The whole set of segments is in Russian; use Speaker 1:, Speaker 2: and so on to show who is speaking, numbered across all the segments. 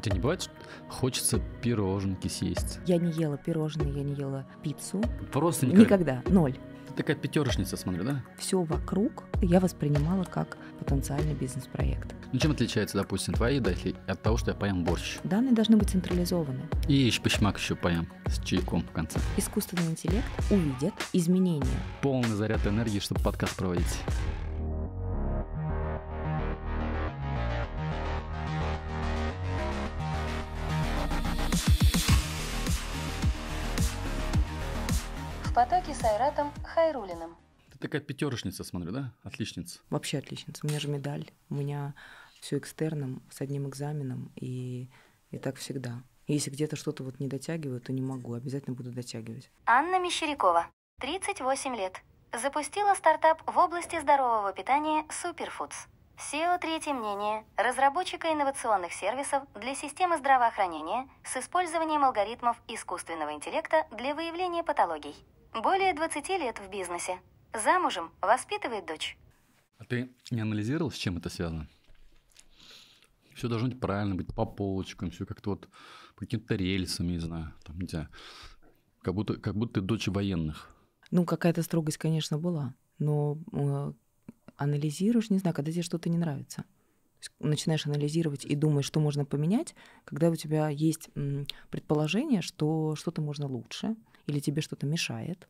Speaker 1: У тебя не бывает, что хочется пироженки съесть?
Speaker 2: Я не ела пирожные, я не ела пиццу. Просто никогда? Никогда, ноль.
Speaker 1: Ты такая пятерочница, смотрю, да?
Speaker 2: Все вокруг я воспринимала как потенциальный бизнес-проект.
Speaker 1: Ну, чем отличается, допустим, твои еда от того, что я поем борщ?
Speaker 2: Данные должны быть централизованы.
Speaker 1: И еще пищмак еще поем с чайком в конце. Искусственный интеллект увидит изменения. Полный заряд энергии, чтобы подкаст проводить.
Speaker 2: Айратом Хайрулиным.
Speaker 1: Ты такая пятерочница, смотрю, да? Отличница. Вообще
Speaker 2: отличница. У меня же медаль. У меня все экстерном, с одним экзаменом, и, и так всегда. Если где-то что-то вот не дотягиваю, то не могу, обязательно буду дотягивать. Анна Мещерякова, 38 лет. Запустила стартап в области здорового питания Superfoods. SEO «Третье мнение» – разработчика инновационных сервисов для системы здравоохранения с использованием алгоритмов искусственного интеллекта для выявления патологий. Более 20 лет в бизнесе. Замужем, воспитывает дочь.
Speaker 1: А ты не анализировал, с чем это связано? Все должно быть правильно быть, по полочкам, все как-то вот по каким-то рельсам, не знаю, там, не знаю. Как будто, как будто ты дочь военных.
Speaker 2: Ну, какая-то строгость, конечно, была, но э, анализируешь, не знаю, когда тебе что-то не нравится начинаешь анализировать и думаешь, что можно поменять, когда у тебя есть предположение, что что-то можно лучше, или тебе что-то мешает,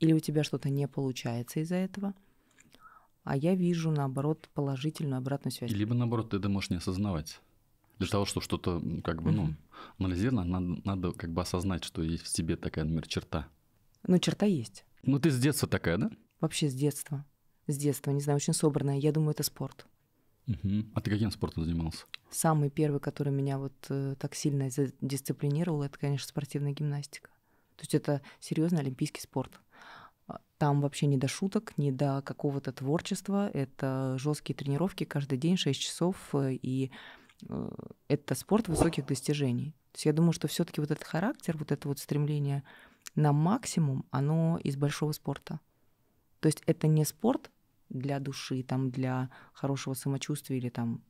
Speaker 2: или у тебя что-то не получается из-за этого, а я вижу, наоборот, положительную обратную связь.
Speaker 1: Либо, наоборот, ты это можешь не осознавать. Для того, чтобы что-то как бы, ну, анализировать, надо, надо как бы осознать, что есть в тебе такая, например, черта.
Speaker 2: Ну, черта есть.
Speaker 1: Ну, ты с детства такая, да?
Speaker 2: Вообще с детства. С детства, не знаю, очень собранная. Я думаю, это спорт.
Speaker 1: Угу. А ты каким спортом занимался?
Speaker 2: Самый первый, который меня вот э, так сильно дисциплинировал, это, конечно, спортивная гимнастика. То есть это серьезный олимпийский спорт. А, там вообще не до шуток, не до какого-то творчества. Это жесткие тренировки каждый день, 6 часов. Э, и э, это спорт высоких достижений. То есть я думаю, что все-таки вот этот характер, вот это вот стремление на максимум, оно из большого спорта. То есть это не спорт для души, там, для хорошего самочувствия или там,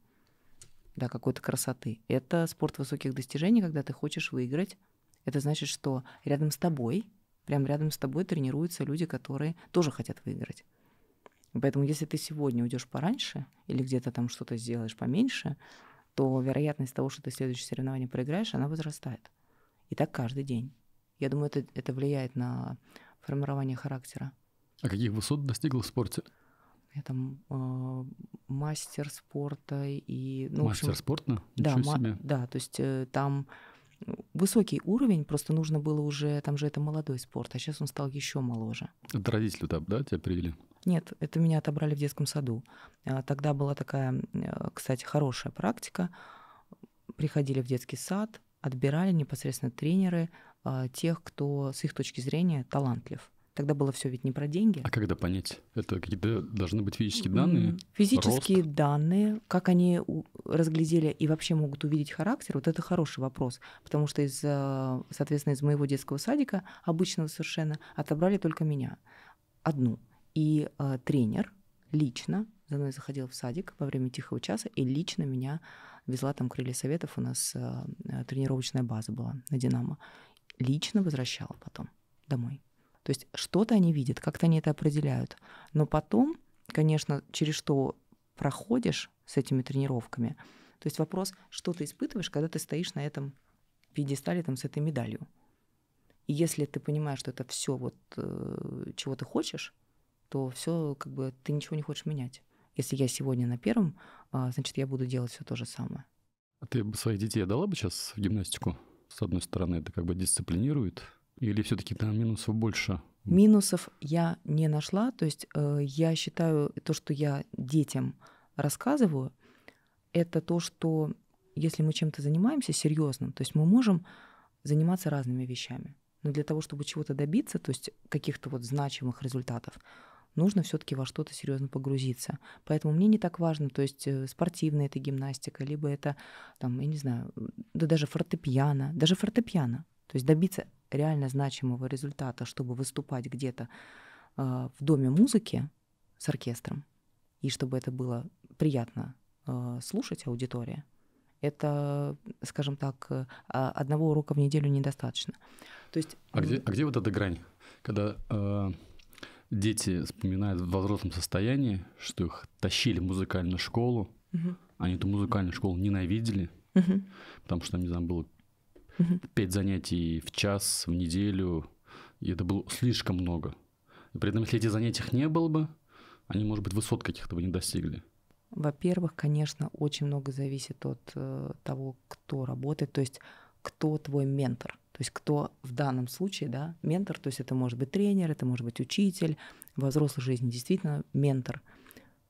Speaker 2: да, какой-то красоты. Это спорт высоких достижений, когда ты хочешь выиграть это значит, что рядом с тобой, прям рядом с тобой тренируются люди, которые тоже хотят выиграть. Поэтому если ты сегодня уйдешь пораньше или где-то там что-то сделаешь поменьше, то вероятность того, что ты следующее соревнование проиграешь, она возрастает. И так каждый день. Я думаю, это, это влияет на формирование характера.
Speaker 1: А каких высот достигла в спорте?
Speaker 2: Я там э, мастер спорта и... Ну, мастер общем, спорта? да, ма- да, то есть э, там высокий уровень, просто нужно было уже, там же это молодой спорт, а сейчас он стал еще моложе.
Speaker 1: Это родители, да, тебя привели?
Speaker 2: Нет, это меня отобрали в детском саду. А, тогда была такая, э, кстати, хорошая практика. Приходили в детский сад, отбирали непосредственно тренеры а, тех, кто с их точки зрения талантлив. Тогда было все ведь не про деньги. А
Speaker 1: когда понять? Это какие-то должны быть физические данные? Физические
Speaker 2: рост. данные, как они разглядели и вообще могут увидеть характер, вот это хороший вопрос. Потому что, из, э, соответственно, из моего детского садика, обычного совершенно, отобрали только меня. Одну. И э, тренер лично за мной заходил в садик во время тихого часа и лично меня везла там крылья советов. У нас э, тренировочная база была на «Динамо». Лично возвращала потом домой. То есть что-то они видят, как-то они это определяют. Но потом, конечно, через что проходишь с этими тренировками, то есть вопрос, что ты испытываешь, когда ты стоишь на этом пьедестале там, с этой медалью. И если ты понимаешь, что это все вот, э, чего ты хочешь, то все как бы ты ничего не хочешь менять. Если я сегодня на первом, а, значит, я буду делать все то же самое.
Speaker 1: А ты бы своих детей дала бы сейчас в гимнастику? С одной стороны, это как бы дисциплинирует, или все-таки там минусов больше?
Speaker 2: Минусов я не нашла. То есть э, я считаю, то, что я детям рассказываю, это то, что если мы чем-то занимаемся серьезным, то есть мы можем заниматься разными вещами. Но для того, чтобы чего-то добиться, то есть каких-то вот значимых результатов, нужно все-таки во что-то серьезно погрузиться. Поэтому мне не так важно, то есть э, спортивная это гимнастика, либо это там, я не знаю, да даже фортепиано, даже фортепиано. То есть добиться реально значимого результата, чтобы выступать где-то э, в доме музыки с оркестром, и чтобы это было приятно э, слушать аудитория, это, скажем так, э, а, одного урока в неделю недостаточно. То есть... а, где, а
Speaker 1: где вот эта грань, когда э, дети вспоминают в взрослом состоянии, что их тащили в музыкальную школу, угу. они эту музыкальную школу ненавидели, угу. потому что там, не знаю, было угу. 5 занятий в час, в неделю, и это было слишком много. И при этом, если этих занятий не было бы, они, может быть, высот каких-то бы не достигли.
Speaker 2: Во-первых, конечно, очень много зависит от э, того, кто работает, то есть кто твой ментор, то есть кто в данном случае, да, ментор, то есть это может быть тренер, это может быть учитель, во взрослой жизни действительно ментор.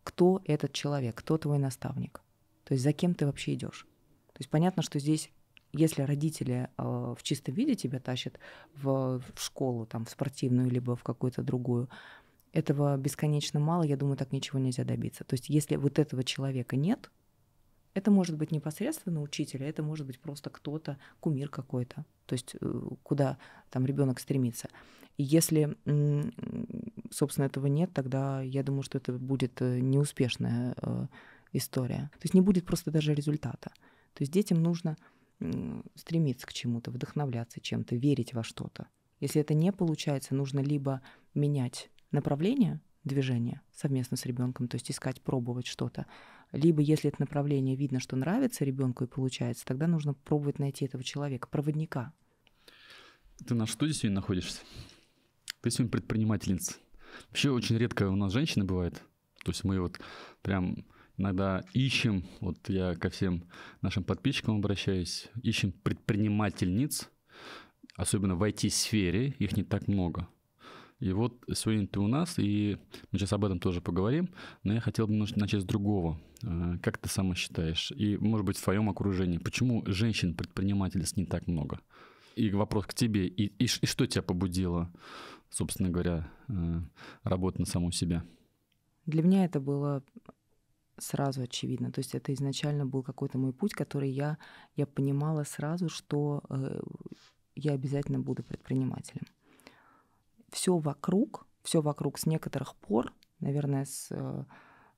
Speaker 2: Кто этот человек, кто твой наставник, то есть за кем ты вообще идешь. То есть понятно, что здесь если родители э, в чистом виде тебя тащат в, в школу, там, в спортивную, либо в какую-то другую, этого бесконечно мало, я думаю, так ничего нельзя добиться. То есть если вот этого человека нет, это может быть непосредственно учитель, а это может быть просто кто-то, кумир какой-то, то есть э, куда там ребенок стремится. И если, собственно, этого нет, тогда я думаю, что это будет э, неуспешная э, история. То есть не будет просто даже результата. То есть детям нужно стремиться к чему-то, вдохновляться чем-то, верить во что-то. Если это не получается, нужно либо менять направление движения совместно с ребенком, то есть искать, пробовать что-то, либо если это направление видно, что нравится ребенку и получается, тогда нужно пробовать найти этого человека, проводника.
Speaker 1: Ты на что студии сегодня находишься? Ты сегодня предпринимательница. Вообще очень редко у нас женщины бывает. То есть мы вот прям иногда ищем, вот я ко всем нашим подписчикам обращаюсь, ищем предпринимательниц, особенно в IT-сфере, их не так много. И вот сегодня ты у нас, и мы сейчас об этом тоже поговорим, но я хотел бы начать с другого. А, как ты сама считаешь, и, может быть, в твоем окружении, почему женщин-предпринимательств не так много? И вопрос к тебе, и, и, и что тебя побудило, собственно говоря, э, работать на саму себя?
Speaker 2: Для меня это было сразу очевидно. То есть это изначально был какой-то мой путь, который я, я понимала сразу, что э, я обязательно буду предпринимателем. Все вокруг, все вокруг с некоторых пор, наверное, с, э,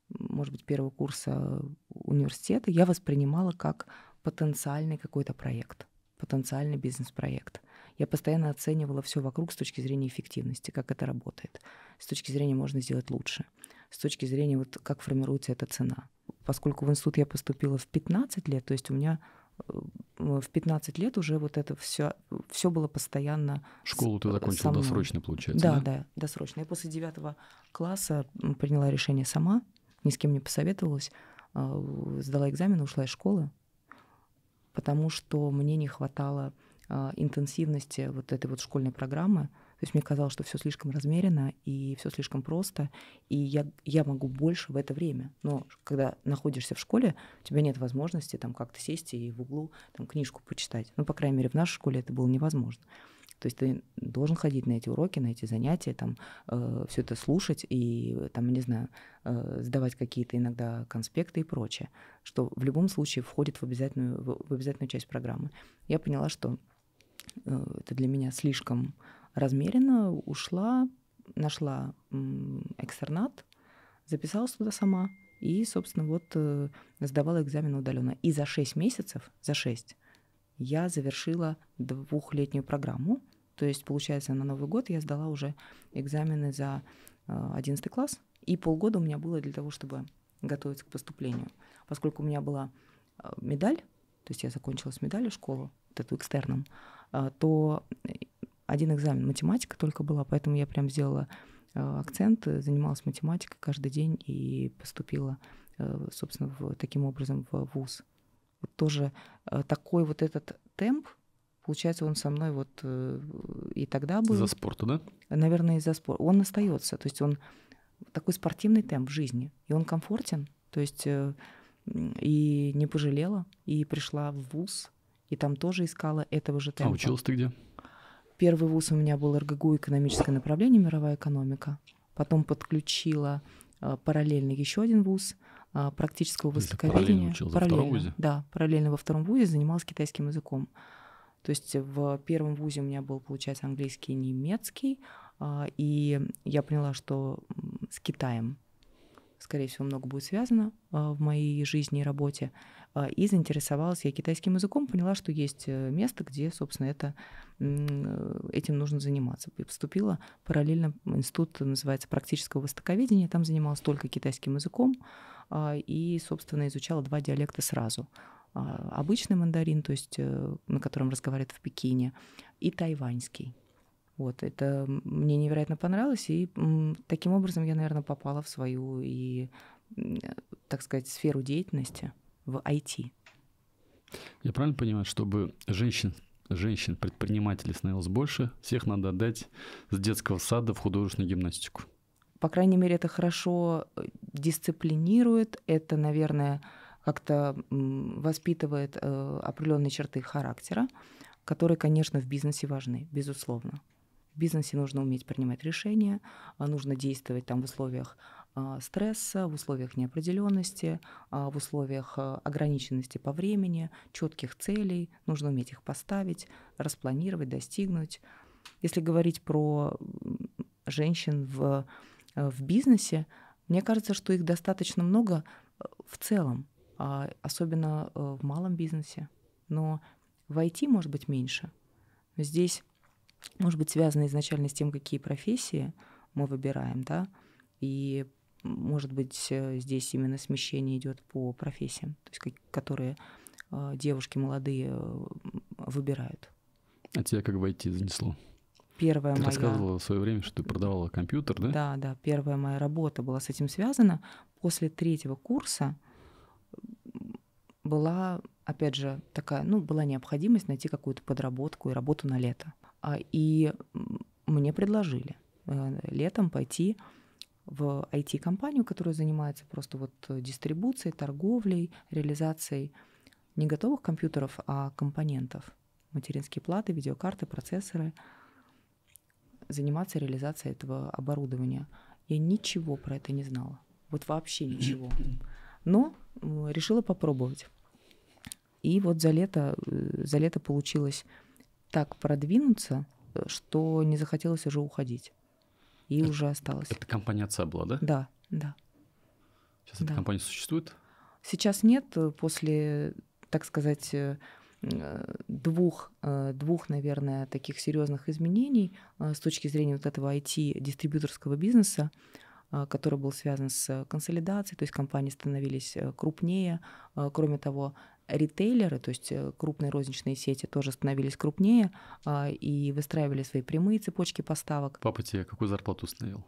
Speaker 2: может быть, первого курса университета, я воспринимала как потенциальный какой-то проект, потенциальный бизнес-проект. Я постоянно оценивала все вокруг с точки зрения эффективности, как это работает, с точки зрения можно сделать лучше – с точки зрения вот как формируется эта цена. Поскольку в институт я поступила в 15 лет, то есть у меня э, в 15 лет уже вот это все, все было постоянно. Школу ты э, закончила досрочно, получается? Да, да, да, досрочно. Я после 9 класса приняла решение сама, ни с кем не посоветовалась, а, сдала экзамен ушла из школы, потому что мне не хватало а, интенсивности вот этой вот школьной программы, то есть мне казалось, что все слишком размеренно и все слишком просто, и я, я могу больше в это время. Но когда находишься в школе, у тебя нет возможности там как-то сесть и в углу там, книжку почитать. Ну, по крайней мере, в нашей школе это было невозможно. То есть ты должен ходить на эти уроки, на эти занятия, там э, все это слушать и там, не знаю, э, сдавать какие-то иногда конспекты и прочее, что в любом случае входит в обязательную, в, в обязательную часть программы. Я поняла, что э, это для меня слишком размеренно ушла, нашла экстернат, записалась туда сама и, собственно, вот э, сдавала экзамены удаленно. И за 6 месяцев, за 6, я завершила двухлетнюю программу. То есть, получается, на Новый год я сдала уже экзамены за 11 э, класс, и полгода у меня было для того, чтобы готовиться к поступлению. Поскольку у меня была э, медаль, то есть я закончила с медалью школу, вот эту экстерном, то один экзамен, математика только была, поэтому я прям сделала э, акцент, э, занималась математикой каждый день и поступила, э, собственно, в, таким образом в ВУЗ. Вот тоже такой вот этот темп, получается, он со мной вот и тогда был. За спорта, да? Наверное, из-за спорта. Он остается, то есть он такой спортивный темп в жизни, и он комфортен, то есть и не пожалела, и пришла в ВУЗ, и там тоже искала этого же темпа. А училась ты где? Первый вуз у меня был РГГУ экономическое направление, мировая экономика. Потом подключила э, параллельно еще один вуз э, практического востоковедения. Параллельно, параллельно Да, параллельно во втором вузе занималась китайским языком. То есть в первом вузе у меня был, получается, английский и немецкий, э, и я поняла, что с Китаем, скорее всего, много будет связано в моей жизни и работе. А, и заинтересовалась я китайским языком, поняла, что есть э, место, где, собственно, это, э, этим нужно заниматься. И поступила параллельно, институт называется практического востоковедения, там занималась только китайским языком а, и, собственно, изучала два диалекта сразу а, обычный мандарин, то есть э, на котором разговаривают в Пекине, и тайваньский. Вот, это мне невероятно понравилось, и таким образом я, наверное, попала в свою и, так сказать, сферу деятельности в IT.
Speaker 1: Я правильно понимаю, чтобы женщин женщин-предпринимателей становилось больше, всех надо отдать с детского сада в художественную гимнастику.
Speaker 2: По крайней мере, это хорошо э, дисциплинирует, это, наверное, как-то воспитывает э, определенные черты характера, которые, конечно, в бизнесе важны, безусловно. В бизнесе нужно уметь принимать решения, а нужно действовать там в условиях а, стресса, в условиях неопределенности, а, в условиях а, ограниченности по времени, четких целей, нужно уметь их поставить, распланировать, достигнуть. Если говорить про женщин в, э, в бизнесе, мне кажется, что их достаточно много э, в целом, особенно э, в малом бизнесе. Но в IT может быть меньше. Здесь может быть связано изначально с тем, какие профессии мы выбираем, да, и может быть, э, здесь именно смещение идет по профессиям, то есть, которые э, девушки молодые э, выбирают.
Speaker 1: А тебя как войти занесло?
Speaker 2: Первая ты моя... рассказывала
Speaker 1: в свое время, что ты продавала компьютер, да? Да,
Speaker 2: да. Первая моя работа была с этим связана. После третьего курса была, опять же, такая, ну, была необходимость найти какую-то подработку и работу на лето. А, и мне предложили летом пойти в IT-компанию, которая занимается просто вот э, дистрибуцией, торговлей, реализацией не готовых компьютеров, а компонентов. Материнские платы, видеокарты, процессоры. Заниматься реализацией этого оборудования. Я ничего про это не знала. Вот вообще ничего. Но решила попробовать. И вот за лето, э, за лето получилось так продвинуться, э, что не захотелось уже уходить и это, уже осталось. Это
Speaker 1: компания отца была, да? Да, да. Сейчас да. эта компания
Speaker 2: существует? Сейчас нет, э, после, так сказать, э, э, двух, двух, наверное, таких серьезных изменений с точки зрения вот этого IT-дистрибьюторского бизнеса, который был связан с консолидацией, то есть компании становились крупнее. Кроме того, ритейлеры, то есть э, крупные розничные сети тоже становились крупнее а, и выстраивали свои прямые цепочки поставок. Папа тебе
Speaker 1: какую зарплату установил?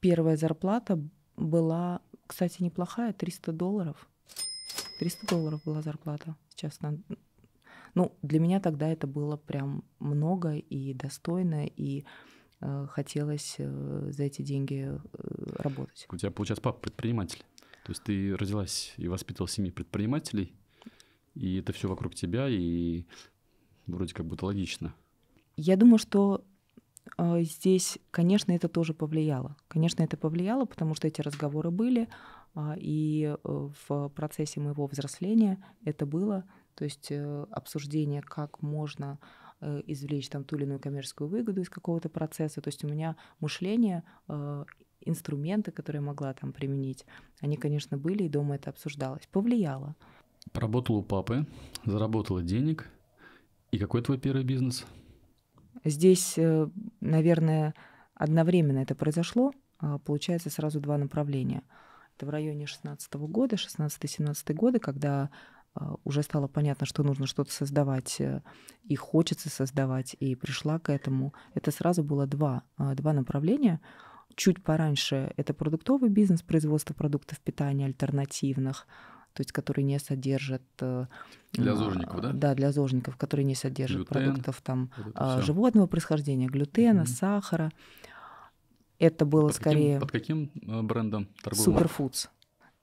Speaker 2: Первая зарплата была, кстати, неплохая, 300 долларов. 300 долларов была зарплата. Сейчас на... Ну, для меня тогда это было прям много и достойно, и э, хотелось э, за эти деньги
Speaker 1: работать. У тебя, получается, папа предприниматель. То есть ты родилась и воспитывала семьи предпринимателей, и это все вокруг тебя, и вроде как будто логично.
Speaker 2: Я думаю, что э, здесь, конечно, это тоже повлияло. Конечно, это повлияло, потому что эти разговоры были, а, э, и в процессе моего взросления это было, то есть э, обсуждение, как можно э, извлечь там ту или иную коммерческую выгоду из какого-то процесса. То есть у меня мышление э, инструменты, которые я могла там применить, они, конечно, были, и дома это обсуждалось. Повлияло.
Speaker 1: Поработала у папы, заработала денег. И какой твой первый бизнес?
Speaker 2: Здесь, э, наверное, одновременно это произошло. А, получается сразу два направления. Это в районе 16 года, 16-17 года, когда а, уже стало понятно, что нужно что-то создавать э, и хочется создавать, и пришла к этому. Это сразу было два, а, два направления. Чуть пораньше это продуктовый бизнес, производство продуктов питания альтернативных – то есть которые не содержат... Э, для зожников, да? Да, для зожников, которые не содержат Глютен, продуктов там, вот а, животного происхождения, глютена, угу. сахара. Это было под скорее...
Speaker 1: Каким, под каким э, брендом торговым?
Speaker 2: Superfoods.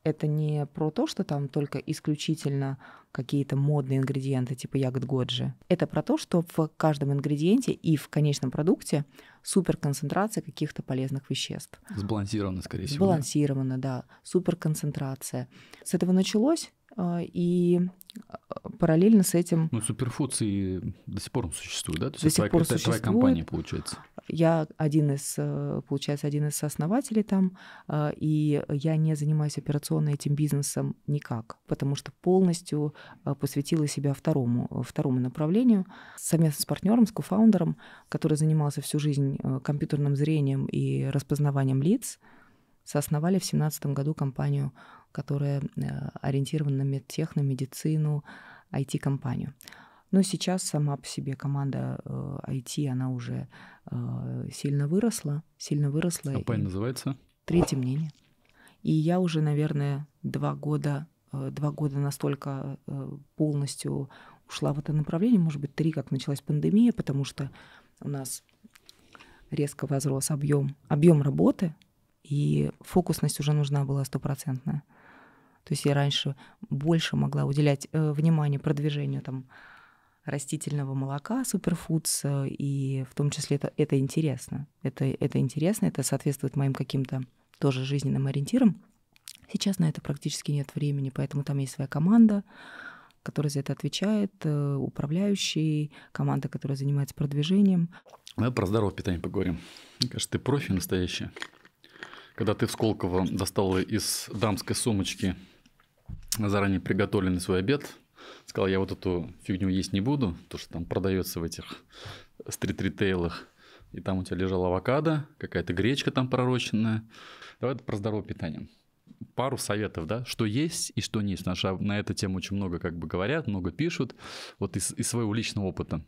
Speaker 2: Это не про то, что там только исключительно какие-то модные ингредиенты типа ягод Годжи. Это про то, что в каждом ингредиенте и в конечном продукте суперконцентрация каких-то полезных веществ.
Speaker 1: Сбалансировано, скорее всего.
Speaker 2: Сбалансировано, да. Суперконцентрация. С этого началось а, и а, параллельно с этим...
Speaker 1: Ну, суперфудс до сих пор существует, да? То есть до сих твоя, пор это существует. твоя компания, получается.
Speaker 2: Я один из, э, получается, один из основателей там, а, и я не занимаюсь операционно этим бизнесом никак, потому что полностью посвятила себя второму, второму направлению. Совместно с партнером, с кофаундером, который занимался всю жизнь э, компьютерным зрением и распознаванием лиц, соосновали в 2017 году компанию которая э, ориентирована на медтех, на медицину, IT-компанию. Но сейчас сама по себе команда IT, э, она уже э, сильно выросла, сильно выросла. Компания и... называется? Третье мнение. И я уже, наверное, два года, два года настолько полностью ушла в это направление, может быть, три, как началась пандемия, потому что у нас резко возрос объем, объем работы, и фокусность уже нужна была стопроцентная. То есть я раньше больше могла уделять э, внимание продвижению там растительного молока, суперфудс, э, и в том числе это, это интересно. Это, это интересно, это соответствует моим каким-то тоже жизненным ориентирам. Сейчас на это практически нет времени, поэтому там есть своя команда, которая за это отвечает, э, управляющий, команда, которая занимается продвижением.
Speaker 1: Мы про здоровое питание поговорим. Мне кажется, ты профи настоящий. Когда ты в Сколково достала из дамской сумочки заранее приготовленный свой обед, сказала я вот эту фигню есть не буду, то, что там продается в этих стрит-ритейлах, и там у тебя лежал авокадо, какая-то гречка там пророченная. Давай про здоровое питание. Пару советов, да, что есть и что не есть. Наша на эту тему очень много как бы говорят, много пишут, вот из, из своего личного опыта.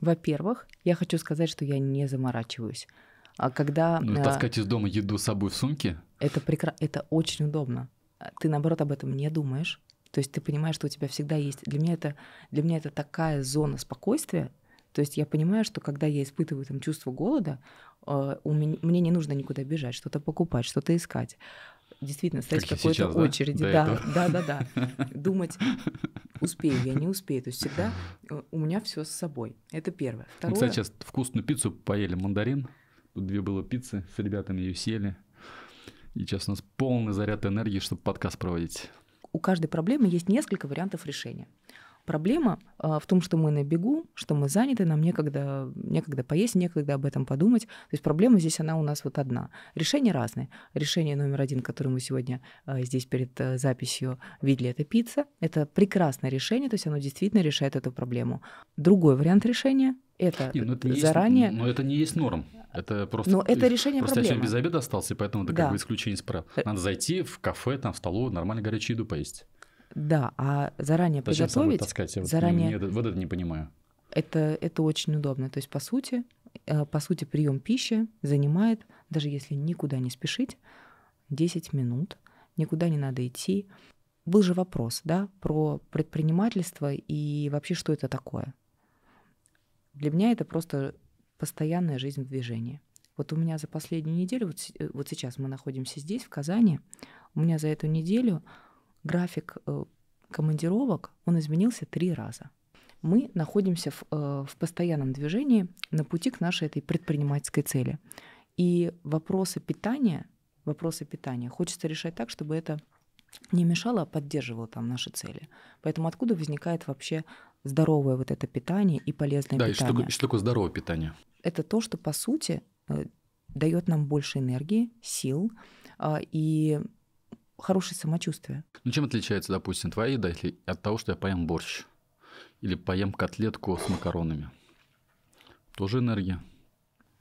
Speaker 2: Во-первых, я хочу сказать, что я не заморачиваюсь. А когда... Ну, э, таскать
Speaker 1: из дома еду с собой в сумке?
Speaker 2: Это, прекра... это очень удобно. Ты, наоборот, об этом не думаешь. То есть ты понимаешь, что у тебя всегда есть... Для меня это, для меня это такая зона спокойствия. То есть я понимаю, что когда я испытываю там чувство голода, э, у меня, мне не нужно никуда бежать, что-то покупать, что-то искать. Действительно, стоять как в какой-то да? очереди. да, да, да, да. Думать, успею я, не успею. То есть всегда э, у меня все с собой. Это первое. Второе... кстати, сейчас
Speaker 1: вкусную пиццу поели, мандарин. Тут две было пиццы, с ребятами ее съели. И сейчас у нас полный заряд энергии, чтобы подкаст проводить.
Speaker 2: У каждой проблемы есть несколько вариантов решения. Проблема э, в том, что мы на бегу, что мы заняты, нам некогда, некогда поесть, некогда об этом подумать. То есть проблема здесь, она у нас вот одна. Решения разные. Решение номер один, которое мы сегодня э, здесь перед э, записью видели, это пицца. Это прекрасное решение, то есть оно действительно решает эту проблему. Другой вариант решения это, не, ну это заранее. Есть,
Speaker 1: но это не есть норм. Это просто... Но это решение просто проблемы. Просто без обеда остался, поэтому это да. как бы исключение из прав. Э. Надо зайти в кафе, там, в столовую, нормально горячую еду поесть.
Speaker 2: Да, а заранее Зачем приготовить... Зачем таскать? Я заранее...
Speaker 1: вот, не, вот это не понимаю.
Speaker 2: Это, это очень удобно. То есть, по сути, э, по сути, прием пищи занимает, даже если никуда не спешить, 10 минут, никуда не надо идти. Был же вопрос, да, про предпринимательство и вообще, что это такое. Для меня это просто постоянная жизнь в движении. Вот у меня за последнюю неделю, вот, э, вот сейчас мы находимся здесь, в Казани, у меня за эту неделю график э, командировок, он изменился три раза. Мы находимся в, э, в постоянном движении на пути к нашей этой предпринимательской цели. И вопросы питания, вопросы питания хочется решать так, чтобы это не мешало, а поддерживало там наши цели. Поэтому откуда возникает вообще здоровое вот это питание и полезное да, питание. Да, и что, что
Speaker 1: такое здоровое питание?
Speaker 2: Это то, что, по сути, э, дает нам больше энергии, сил а, и хорошее самочувствие.
Speaker 1: Ну, чем отличается, допустим, твоя еда от того, что я поем борщ? Или поем котлетку с макаронами? Тоже энергия.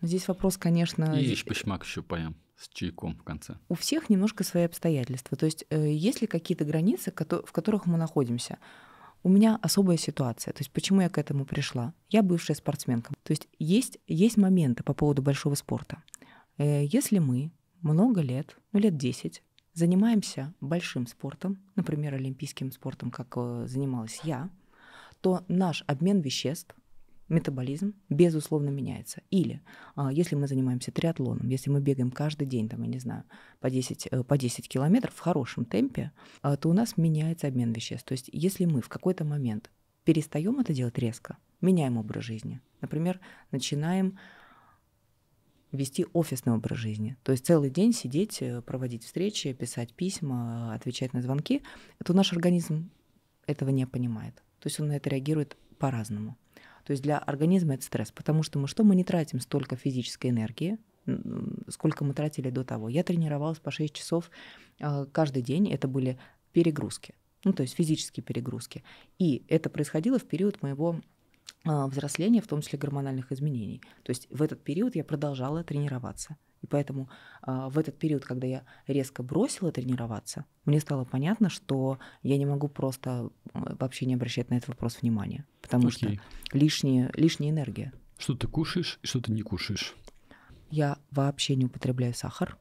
Speaker 2: Здесь вопрос, конечно... И еще
Speaker 1: пищмак еще поем с чайком в конце.
Speaker 2: У всех немножко свои обстоятельства. То есть э, есть ли какие-то границы, в которых мы находимся? У меня особая ситуация. То есть почему я к этому пришла? Я бывшая спортсменка. То есть есть, есть моменты по поводу большого спорта. Э, если мы много лет, ну лет 10, занимаемся большим спортом, например, олимпийским спортом, как э, занималась я, то наш обмен веществ метаболизм безусловно меняется. Или а, если мы занимаемся триатлоном, если мы бегаем каждый день, там, я не знаю, по 10, э, по 10 километров в хорошем темпе, а, то у нас меняется обмен веществ. То есть если мы в какой-то момент перестаем это делать резко, меняем образ жизни, например, начинаем вести офисный образ жизни. То есть целый день сидеть, э, проводить встречи, писать письма, э, отвечать на звонки, то наш организм этого не понимает. То есть он на это реагирует по-разному. То есть для организма это стресс, потому что мы что? Мы не тратим столько физической энергии, сколько мы тратили до того. Я тренировалась по 6 часов а, каждый день, это были перегрузки, ну то есть физические перегрузки. И это происходило в период моего а, взросления, в том числе гормональных изменений. То есть в этот период я продолжала тренироваться. И поэтому э, в этот период, когда я резко бросила тренироваться, мне стало понятно, что я не могу просто вообще не обращать на этот вопрос внимания, потому Окей. что лишняя, лишняя энергия.
Speaker 1: Что ты кушаешь и что ты не кушаешь?
Speaker 2: Я вообще не употребляю сахар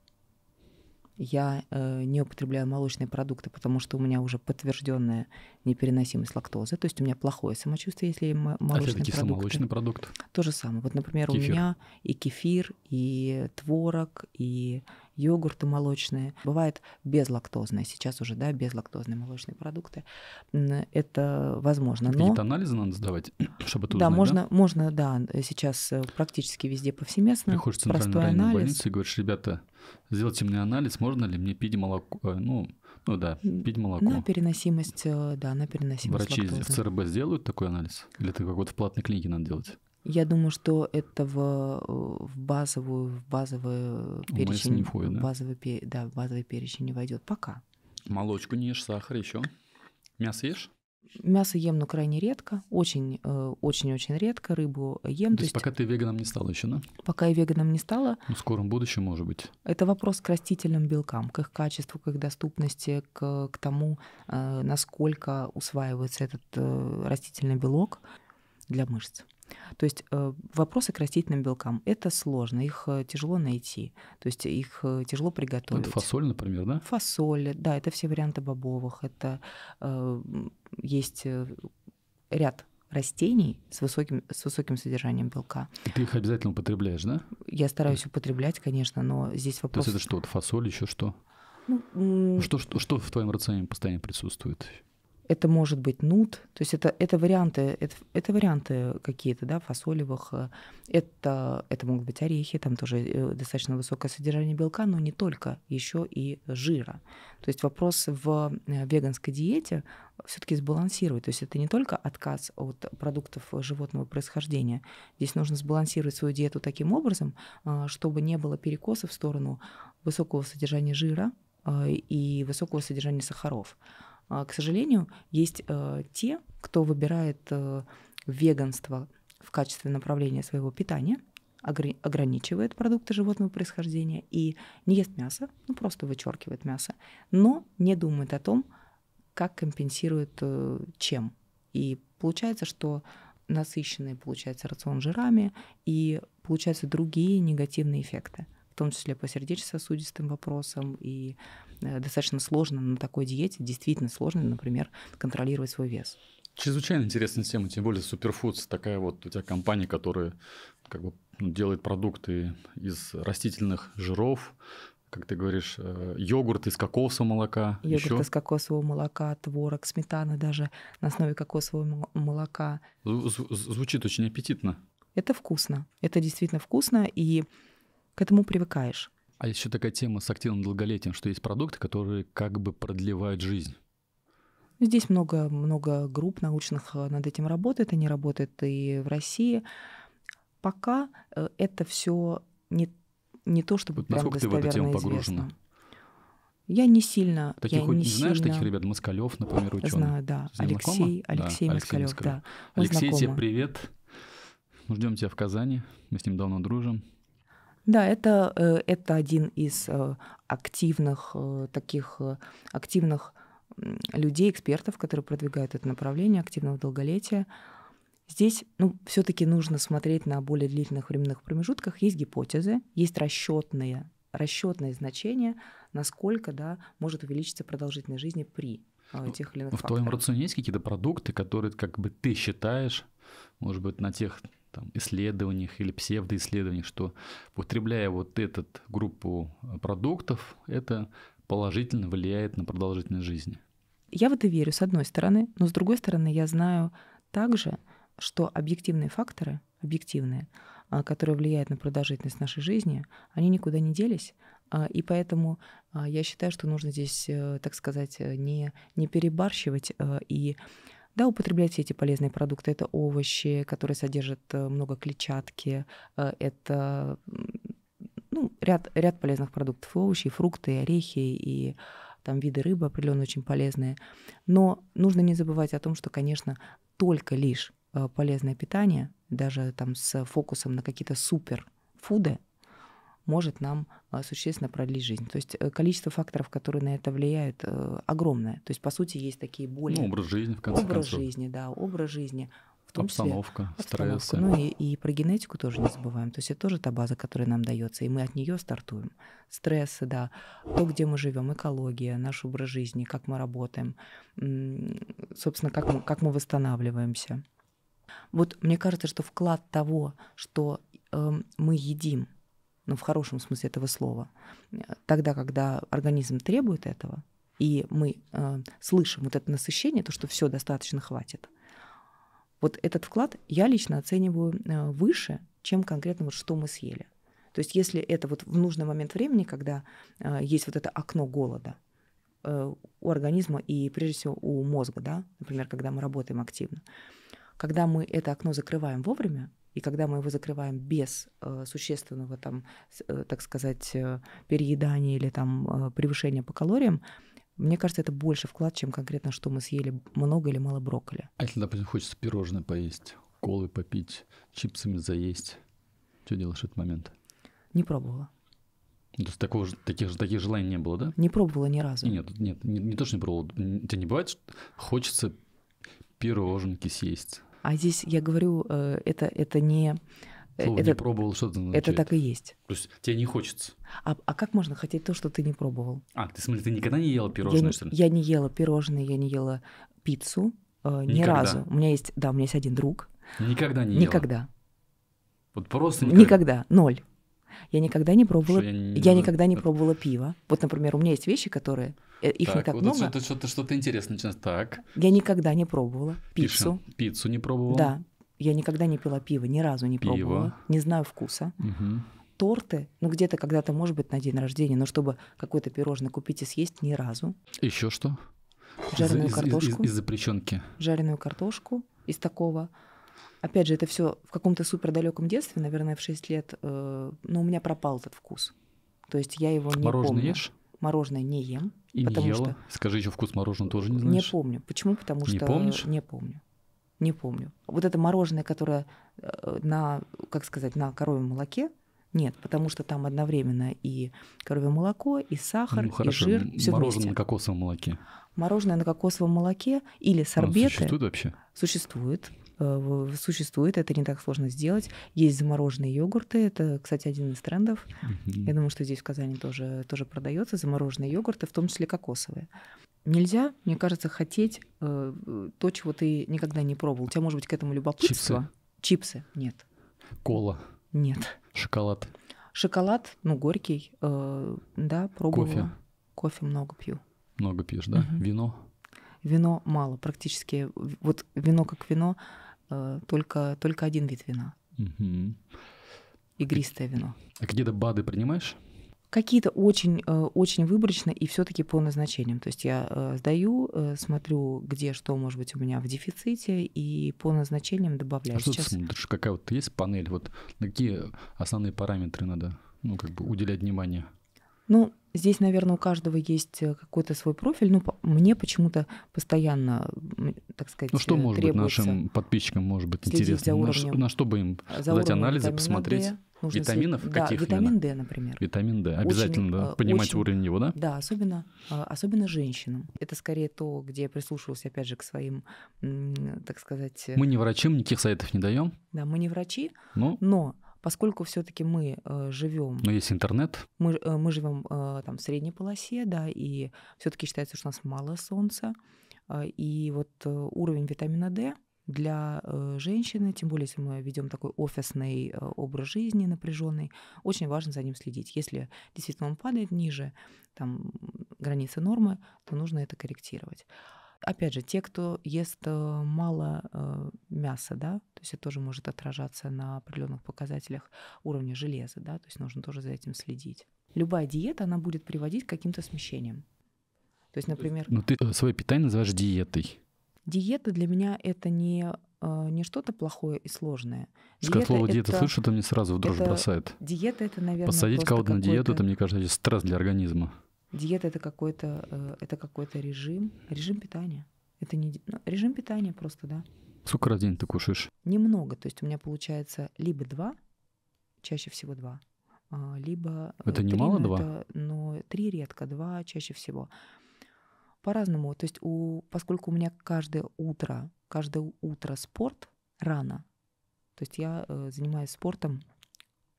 Speaker 2: я э, не употребляю молочные продукты, потому что у меня уже подтвержденная непереносимость лактозы, то есть у меня плохое самочувствие, если ем а молочные а это продукты. кисломолочный продукт? То же самое. Вот, например, кефир. у меня и кефир, и творог, и йогурты молочные. Бывает безлактозные, сейчас уже, да, безлактозные молочные продукты. Это возможно, но... Какие-то
Speaker 1: анализы надо сдавать, чтобы это да, можно,
Speaker 2: да? можно, да, сейчас э, практически везде повсеместно. Приходишь в центральную анализ. больницу
Speaker 1: и говоришь, ребята, сделать мне анализ, можно ли мне пить молоко, э, ну, ну да, пить молоко. На
Speaker 2: переносимость, э, да, на переносимость Врачи лактозы. в
Speaker 1: ЦРБ сделают такой анализ? Или это какой-то в платной клинике надо делать?
Speaker 2: Я думаю, что это в, э, базовую, в базовый перечень, входит, да? В базовый, да, базовый перечень не войдет пока.
Speaker 1: Молочку не ешь, сахар еще. Мясо ешь?
Speaker 2: Мясо ем, но крайне редко, очень-очень-очень э, редко, рыбу ем. То, есть, есть пока
Speaker 1: ты веганом не стала еще, да?
Speaker 2: Пока я веганом не стала.
Speaker 1: Ну, в скором будущем, может быть.
Speaker 2: Это вопрос к растительным белкам, к их качеству, к их доступности, к, к тому, э, насколько усваивается этот э, растительный белок для мышц. То есть э, вопросы к растительным белкам – это сложно, их э, тяжело найти, то есть их э, тяжело ну, приготовить. Это фасоль, например, да? Фасоль, да, это все варианты бобовых, это есть ряд растений с высоким, с высоким содержанием белка.
Speaker 1: И ты их обязательно употребляешь, да?
Speaker 2: Я стараюсь есть... употреблять, конечно, но здесь вопрос... То есть это
Speaker 1: что, фасоль, еще что?
Speaker 2: Ну, что,
Speaker 1: что, что в твоем рационе постоянно присутствует?
Speaker 2: Это может быть нут, то есть это, это варианты, это, это варианты какие-то, да, фасолевых. Э, это, это могут быть орехи, там тоже э, достаточно высокое содержание белка, но не только, еще и жира. То есть вопрос в э, веганской диете все-таки сбалансировать. То есть это не только отказ от продуктов животного происхождения. Здесь нужно сбалансировать свою диету таким образом, чтобы не было перекоса в сторону высокого содержания жира и высокого содержания сахаров. А, к сожалению, есть э, те, кто выбирает э, веганство в качестве направления своего питания, ограничивает продукты животного происхождения и не ест мясо, ну просто вычеркивает мясо, но не думает о том, как компенсирует э, чем. И получается, что насыщенный получается рацион жирами и получаются другие негативные эффекты в том числе по сердечно-сосудистым вопросам. И э, достаточно сложно на такой диете, действительно сложно, например, контролировать свой вес.
Speaker 1: Чрезвычайно интересная тема, тем более Superfoods, такая вот у тебя компания, которая как бы ну, делает продукты из растительных жиров, как ты говоришь, э, йогурт из кокосового молока. Йогурт еще? из
Speaker 2: кокосового молока, творог, сметана даже на основе кокосового молока.
Speaker 1: З звучит очень аппетитно.
Speaker 2: Это вкусно. Это действительно вкусно. И к этому привыкаешь.
Speaker 1: А еще такая тема с активным долголетием, что есть продукты, которые как бы продлевают жизнь.
Speaker 2: Здесь много, много групп научных э, над этим работает, они работают и в России. Пока э, это все не, не то, чтобы вот насколько достоверно ты в эту тему погружена? Я не сильно. Таких я не знаешь сильно... таких ребят?
Speaker 1: Москалев, например, ученый. Знаю, да. Алексей, Алексей, да, Москалев, да. Алексей, знакомы. тебе привет. Мы ждем тебя в Казани. Мы с ним давно дружим.
Speaker 2: Да, это, э, это один из э, активных э, таких активных людей, экспертов, которые продвигают это направление активного долголетия. Здесь ну, все-таки нужно смотреть на более длительных временных промежутках. Есть гипотезы, есть расчетные, расчетные значения, насколько да, может увеличиться продолжительность жизни при э, ну, тех или иных В факторах.
Speaker 1: твоем рационе есть какие-то продукты, которые как бы ты считаешь, может быть, на тех там, исследованиях или псевдоисследованиях, что употребляя вот эту группу э, продуктов, это положительно влияет на продолжительность жизни.
Speaker 2: Я в это верю, с одной стороны, но с другой стороны, я знаю также, что объективные факторы, объективные, э, которые влияют на продолжительность нашей жизни, они никуда не делись. Э, и поэтому я считаю, что нужно здесь, так сказать, не, не перебарщивать и да, употребляйте эти полезные продукты. Это овощи, которые содержат э, много клетчатки, э, это ну, ряд, ряд полезных продуктов. И овощи, и фрукты, и орехи, и там виды рыбы определенно очень полезные. Но нужно не забывать о том, что, конечно, только лишь э, полезное питание, даже там с фокусом на какие-то суперфуды может нам а, существенно продлить жизнь. То есть э, количество факторов, которые на это влияют, э, огромное. То есть, по сути, есть такие более Ну, образ жизни, в конце образ концов. Образ жизни, да, образ жизни. В том обстановка, числе, обстановка, Ну и, и про генетику тоже не забываем. То есть это тоже та база, которая нам дается, и мы от нее стартуем. Стрессы, да, то, где мы живем, экология, наш образ жизни, как мы работаем, собственно, как мы, как мы восстанавливаемся. Вот мне кажется, что вклад того, что э, мы едим, ну в хорошем смысле этого слова. Э, тогда, когда организм требует этого, и мы э, слышим вот это насыщение, то, что все достаточно хватит. Вот этот вклад я лично оцениваю э, выше, чем конкретно вот что мы съели. То есть если это вот в нужный момент времени, когда э, есть вот это окно голода э, у организма и прежде всего у мозга, да, например, когда мы работаем активно, когда мы это окно закрываем вовремя, и когда мы его закрываем без э, существенного, там, э, так сказать, э, переедания или там, э, превышения по калориям, мне кажется, это больше вклад, чем конкретно, что мы съели, много или мало брокколи.
Speaker 1: А если, допустим, хочется пирожное поесть, колы попить, чипсами заесть, что делаешь в этот момент? Не пробовала. Ну, то есть такого же, таких, таких желаний не было, да? Не
Speaker 2: пробовала ни разу. Нет,
Speaker 1: нет, не, не то, что не пробовала. Тебе не бывает, что хочется пироженки съесть?
Speaker 2: А здесь я говорю, э, это, это не... Э, Слово это, не пробовал, что это означает? Это так и есть.
Speaker 1: То есть тебе не хочется.
Speaker 2: А, а как можно хотеть то, что ты не пробовал?
Speaker 1: А, ты смотри, ты никогда не ела пирожные, я, что ли? Я
Speaker 2: не ела пирожные, я не ела пиццу э, ни никогда. разу. У меня есть, да, у меня есть один друг.
Speaker 1: Никогда не никогда. ела? Никогда. Вот просто никогда? Никогда,
Speaker 2: ноль. Я никогда не пробовала, я, не... я никогда не пробовала пиво. Вот, например, у меня есть вещи, которые э, их так, не так вот много. Это
Speaker 1: что-то что-то интересное сейчас. Так.
Speaker 2: Я никогда не пробовала
Speaker 1: пиццу. Пишем. Пиццу не пробовала. Да.
Speaker 2: Я никогда не пила пиво, ни разу не пиво. пробовала. Не знаю вкуса. Угу. Торты, ну где-то когда-то, может быть, на день рождения, но чтобы какой то пирожный купить и съесть ни разу.
Speaker 1: Еще что? Жареную из, картошку. Из, из, из запрещенки.
Speaker 2: Жареную картошку из такого. Опять же, это все в каком-то супер далеком детстве, наверное, в 6 лет, э, но у меня пропал этот вкус. То есть я его не Мороженое помню. ешь? Мороженое не ем. И потому не ела? Что...
Speaker 1: Скажи, еще вкус мороженого тоже не знаешь? Не
Speaker 2: помню. Почему? Потому не что... Помнишь? Не помню. Не помню. Вот это мороженое, которое э, на, как сказать, на коровьем молоке, нет, потому что там одновременно и коровье молоко, и сахар, ну, хорошо, и жир, все Мороженое вместе. на
Speaker 1: кокосовом молоке.
Speaker 2: Мороженое на кокосовом молоке или сорбеты. Оно существует вообще? Существует. Э, существует, это не так сложно сделать. Есть замороженные йогурты, это, кстати, один из трендов. Я думаю, что здесь в Казани тоже, тоже продается замороженные йогурты, в том числе кокосовые. Нельзя, мне кажется, хотеть э, то, чего ты никогда не пробовал. У тебя может быть к этому любопытство. Чипсы? Чипсы? Нет.
Speaker 1: Кола? Нет. Шоколад?
Speaker 2: Шоколад, ну, горький, э, да, пробовала. Кофе? Кофе много пью.
Speaker 1: Много пьешь, да? Угу. Вино?
Speaker 2: Вино мало, практически. Вот вино как вино, Э, только, только один вид вина. Игристое вино.
Speaker 1: А какие-то БАДы принимаешь?
Speaker 2: Какие-то очень, э, очень выборочно и все-таки по назначениям. То есть я э, сдаю, смотрю, где что может быть у меня в дефиците, и по назначениям добавляю. А что Сейчас... ты
Speaker 1: смотришь? Какая вот есть панель? Вот какие основные параметры надо ну, как бы уделять внимание?
Speaker 2: Ну, здесь, наверное, у каждого есть э, какой-то свой профиль. Но ну, мне почему-то постоянно, так сказать, Ну, что э, может быть нашим подписчикам,
Speaker 1: может быть, интересно? На, ну, уровнем, на, на что бы им за дать анализы, посмотреть? Нужно Витаминов след... каких? именно? витамин D, например. Витамин D. Обязательно, очень, э, да, понимать очень, уровень его, да?
Speaker 2: Да, особенно, особенно женщинам. Это скорее то, где я прислушивалась, опять же, к своим, так сказать... Мы не
Speaker 1: врачи, никаких советов не даем.
Speaker 2: Да, мы не врачи, ну? но, но поскольку все-таки мы э, живем. Но
Speaker 1: есть интернет.
Speaker 2: Мы, э, мы живем э, там в средней полосе, да, и все-таки считается, что у нас мало солнца. И вот уровень витамина D для женщины, тем более, если мы ведем такой офисный образ жизни напряженный, очень важно за ним следить. Если действительно он падает ниже там, границы нормы, то нужно это корректировать. Опять же, те, кто ест э, мало э, мяса, да, то есть это тоже может отражаться на определенных показателях уровня железа, да, то есть нужно тоже за этим следить. Любая диета, она будет приводить к каким-то смещениям. То есть, ну, например... Ну,
Speaker 1: ты э, свое питание называешь диетой.
Speaker 2: Диета для меня это не не что-то плохое и сложное. Диета Сказать слово диета, это, слышу, это мне сразу в дрожь это, бросает. Диета это, наверное, Посадить кого-то на диету, это,
Speaker 1: мне кажется, стресс для организма.
Speaker 2: Диета это какой-то э, это какой-то режим, режим питания. Это не ну, режим питания просто, да.
Speaker 1: Сколько раз в день ты кушаешь?
Speaker 2: Немного, то есть у меня получается либо два, чаще всего два, а, либо э, это не мало но два, это, но три редко, два чаще всего. По-разному, то есть у поскольку у меня каждое утро каждое утро спорт рано, то есть я э, занимаюсь спортом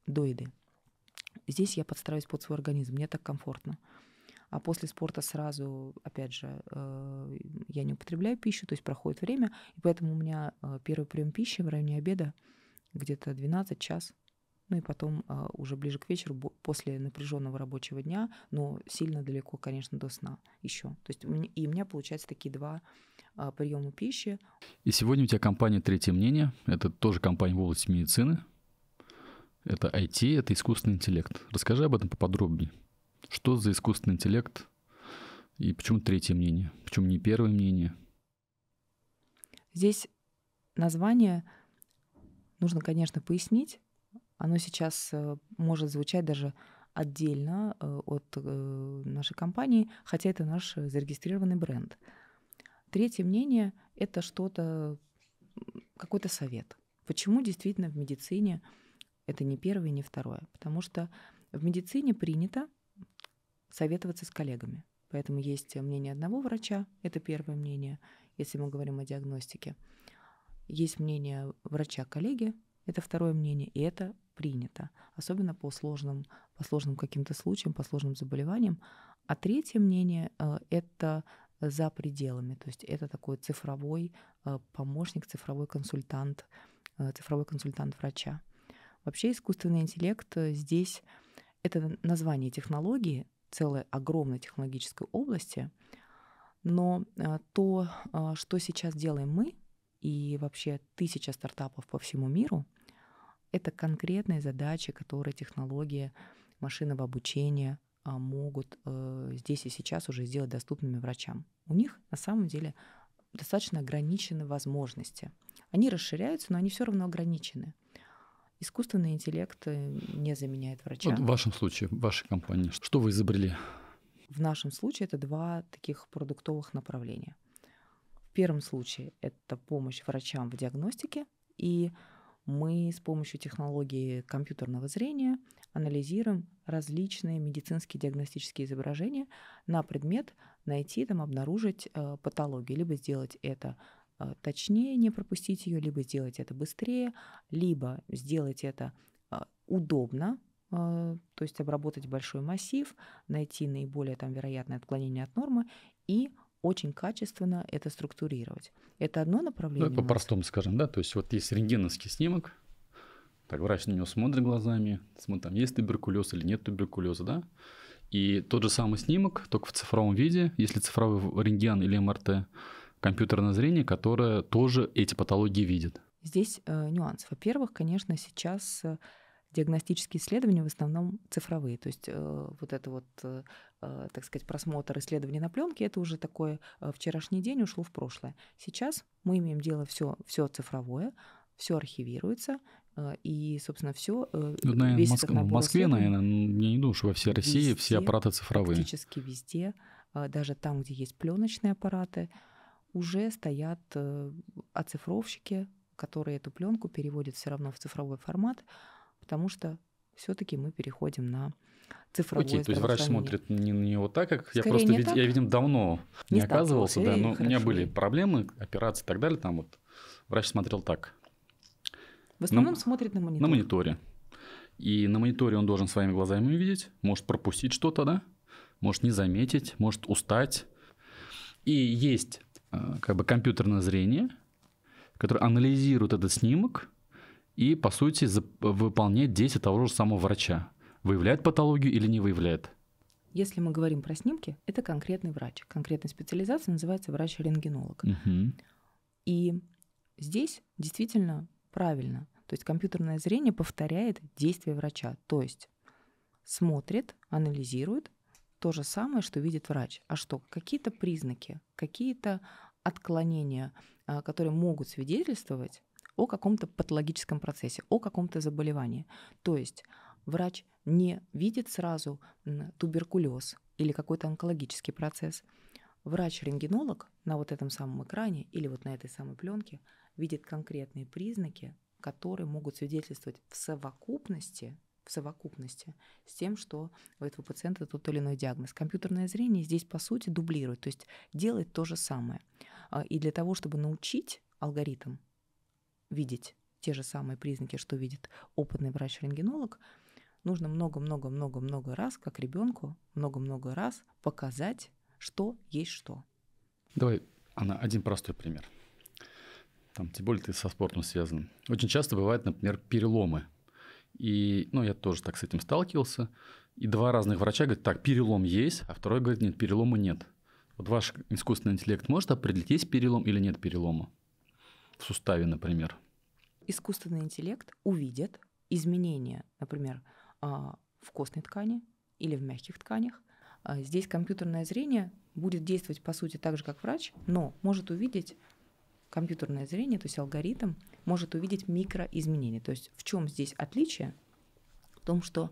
Speaker 2: до еды. Здесь я подстраиваюсь под свой организм, мне так комфортно а после спорта сразу, опять же, э, я не употребляю пищу, то есть проходит время, и поэтому у меня э, первый прием пищи в районе обеда где-то 12 час, ну и потом э, уже ближе к вечеру, после напряженного рабочего дня, но сильно далеко, конечно, до сна еще. То есть и у меня получается такие два приема пищи.
Speaker 1: И сегодня у тебя компания «Третье мнение». Это тоже компания в области медицины. Это IT, это искусственный интеллект. Расскажи об этом поподробнее. Что за искусственный интеллект? И почему третье мнение? Почему не первое мнение?
Speaker 2: Здесь название нужно, конечно, пояснить. Оно сейчас э, может звучать даже отдельно э, от э, нашей компании, хотя это наш зарегистрированный бренд. Третье мнение – это что-то, какой-то совет. Почему действительно в медицине это не первое не второе? Потому что в медицине принято советоваться с коллегами. Поэтому есть мнение одного врача, это первое мнение, если мы говорим о диагностике. Есть мнение врача-коллеги, это второе мнение, и это принято, особенно по сложным, по сложным каким-то случаям, по сложным заболеваниям. А третье мнение э, — это за пределами, то есть это такой цифровой э, помощник, цифровой консультант, э, цифровой консультант врача. Вообще искусственный интеллект здесь — это название технологии, целой огромной технологической области, но а, то, а, что сейчас делаем мы и вообще тысяча стартапов по всему миру, это конкретные задачи, которые технологии машинного обучения а, могут э, здесь и сейчас уже сделать доступными врачам. У них на самом деле достаточно ограничены возможности. Они расширяются, но они все равно ограничены искусственный интеллект э, не заменяет врача. Вот в
Speaker 1: вашем случае, в вашей компании, что вы изобрели?
Speaker 2: В нашем случае это два таких продуктовых направления. В первом случае это помощь врачам в диагностике, и мы с помощью технологии компьютерного зрения анализируем различные медицинские диагностические изображения на предмет найти, там, обнаружить э, патологию, либо сделать это а, точнее не пропустить ее, либо сделать это быстрее, либо сделать это а, удобно, а, то есть обработать большой массив, найти наиболее там вероятное отклонение от нормы и очень качественно это структурировать. Это одно ну, направление. Ну, по-простому
Speaker 1: скажем, да, то есть вот есть рентгеновский снимок, так врач на него смотрит глазами, смотрит, там есть туберкулез или нет туберкулеза, да, и тот же самый снимок, только в цифровом виде, если цифровой рентген или МРТ, компьютерное зрение, которое тоже эти патологии видит.
Speaker 2: Здесь э, нюанс. Во-первых, конечно, сейчас э, диагностические исследования в основном цифровые. То есть э, вот это вот, э, э так сказать, просмотр исследований на пленке, это уже такое э, вчерашний день ушло в прошлое. Сейчас мы имеем дело все, все цифровое, все архивируется, э, и, собственно, все. Ну, наверное, Моск... В Москве, наверное,
Speaker 1: я не думаю, что во всей России везде, все аппараты цифровые.
Speaker 2: Практически везде, даже там, где есть пленочные аппараты, уже стоят э, оцифровщики, которые эту пленку переводят все равно в цифровой формат, потому что все-таки мы переходим на цифровой Окей, то есть врач смотрит
Speaker 1: не на него так, как Скорее я просто, вид, так. я, видимо, давно не, не оказывался, да, но у меня были проблемы, операции и так далее, там вот врач смотрел так.
Speaker 2: В основном на, смотрит на монитор. На
Speaker 1: мониторе. И на мониторе он должен своими глазами увидеть, может пропустить что-то, да, может не заметить, может устать. И есть Э, как бы компьютерное зрение, которое анализирует этот снимок и, по сути, выполняет действия того же самого врача. Выявляет патологию или не выявляет.
Speaker 2: Если мы говорим про снимки, это конкретный врач. Конкретная специализация называется врач-рентгенолог. Угу. И здесь действительно правильно. То есть компьютерное зрение повторяет действия врача. То есть смотрит, анализирует то же самое, что видит врач. А что? Какие-то признаки, какие-то отклонения, а, которые могут свидетельствовать о каком-то патологическом процессе, о каком-то заболевании. То есть врач не видит сразу туберкулез или какой-то онкологический процесс. Врач-рентгенолог на вот этом самом экране или вот на этой самой пленке видит конкретные признаки, которые могут свидетельствовать в совокупности в совокупности с тем, что у этого пациента тот или иной диагноз. Компьютерное зрение здесь, по сути, дублирует, то есть делает то же самое. А, и для того, чтобы научить алгоритм видеть те же самые признаки, что видит опытный врач-рентгенолог, нужно много-много-много-много раз, как ребенку, много-много раз показать, что есть что.
Speaker 1: Давай, Анна, один простой пример. Там, тем более ты со спортом связан. Очень часто бывают, например, переломы и, ну, я тоже так с этим сталкивался. И два разных врача говорят, так, перелом есть, а второй говорит, нет, перелома нет. Вот ваш искусственный интеллект может определить, есть перелом или нет перелома? В суставе, например.
Speaker 2: Искусственный интеллект увидит изменения, например, а, в костной ткани или в мягких тканях. А, здесь компьютерное зрение будет действовать, по сути, так же, как врач, но может увидеть компьютерное зрение, то есть алгоритм, может увидеть микроизменения. То есть в чем здесь отличие? В том, что,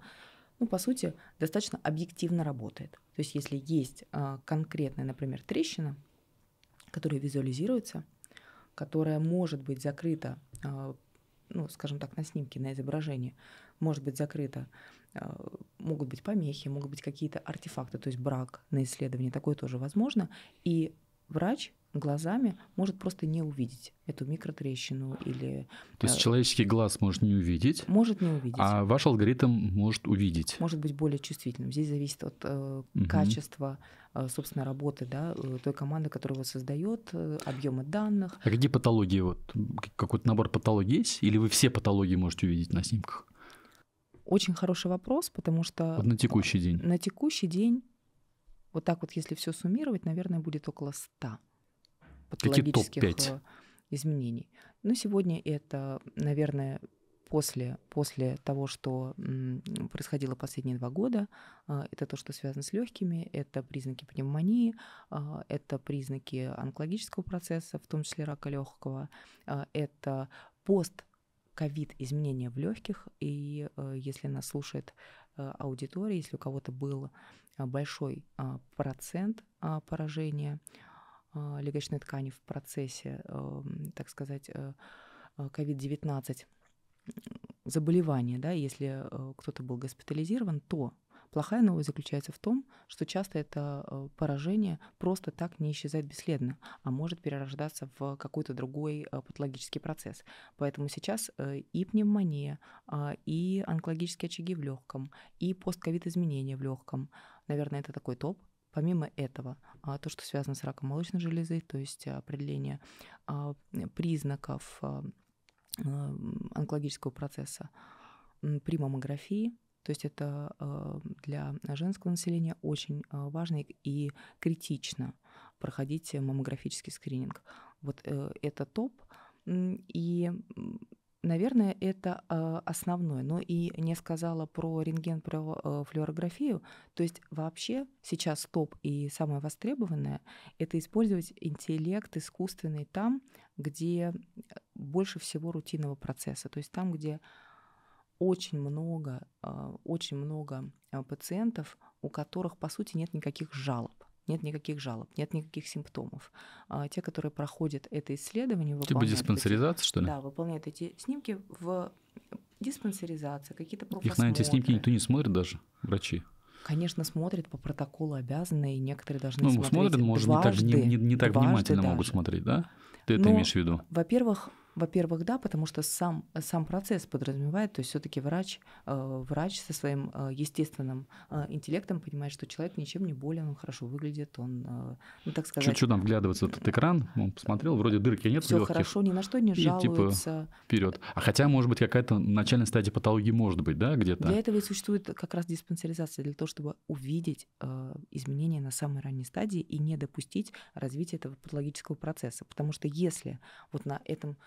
Speaker 2: ну, по сути, достаточно объективно работает. То есть если есть а, конкретная, например, трещина, которая визуализируется, которая может быть закрыта, а, ну, скажем так, на снимке, на изображении, может быть закрыта, а, могут быть помехи, могут быть какие-то артефакты, то есть брак на исследовании, такое тоже возможно. И врач глазами может просто не увидеть эту микротрещину или... То есть э,
Speaker 1: человеческий глаз может не увидеть? Может не увидеть. А ваш алгоритм может увидеть?
Speaker 2: Может быть более чувствительным. Здесь зависит от угу. качества, э, собственно, работы да, той команды, которая его создает, объема данных.
Speaker 1: А какие патологии? Вот, какой-то набор патологий есть? Или вы все патологии можете увидеть на снимках?
Speaker 2: Очень хороший вопрос, потому что... Вот на текущий день. На текущий день, вот так вот, если все суммировать, наверное, будет около 100
Speaker 1: патологических Какие э,
Speaker 2: изменений. Ну сегодня это, наверное, после, после того, что происходило последние два года, э, это то, что связано с легкими, это признаки пневмонии, э, это признаки онкологического процесса, в том числе рака легкого, это пост ковид изменения в легких, и если нас слушает аудитория, если у кого-то был большой процент поражения а, легочной ткани в процессе, эм, так сказать, COVID-19 э, э, заболевания, да, если э, кто-то был госпитализирован, то плохая новость заключается в том, что часто это поражение просто так не исчезает бесследно, а может перерождаться в какой-то другой патологический процесс. Поэтому сейчас и пневмония, а, и онкологические очаги в легком, и постковид изменения в легком, наверное, это такой топ, Помимо этого, а, то, что связано с раком молочной железы, то есть а, определение а, признаков онкологического процесса при маммографии, то есть это для женского населения очень важно и критично проходить маммографический скрининг. Вот э, это топ. И наверное, это а, основное. Но и не сказала про рентген, про а, флюорографию. То есть вообще сейчас топ и самое востребованное — это использовать интеллект искусственный там, где больше всего рутинного процесса. То есть там, где очень много, а, очень много пациентов, у которых, по сути, нет никаких жалоб нет никаких жалоб, нет никаких симптомов. А те, которые проходят это исследование, типа выполняют... Типа диспансеризация, эти, что ли? Да, выполняют эти снимки в диспансеризации. какие-то профосмотры. Их на эти снимки
Speaker 1: никто не смотрит даже, врачи
Speaker 2: конечно, смотрят по протоколу обязаны, и некоторые должны ну, смотреть смотрят, может, дважды, не так, не, не, не так внимательно даже. могут смотреть, да?
Speaker 1: Ты это ну, имеешь в виду?
Speaker 2: Во-первых, во-первых, да, потому что сам, сам процесс подразумевает, то есть все-таки врач, э, врач со своим э, естественным э, интеллектом понимает, что человек ничем не болен, он хорошо выглядит, он, ну так сказать... Чуть-чуть
Speaker 1: там вглядывается в этот экран, он посмотрел, вроде дырки нет Все хорошо, ни на что не типа жалуется. типа, вперед. А хотя, может быть, какая-то начальная стадия патологии может быть, да, где-то? Для
Speaker 2: этого и существует как раз диспансеризация, для того, чтобы увидеть изменения на самой ранней стадии и не допустить развития этого патологического процесса. Потому что если вот на этом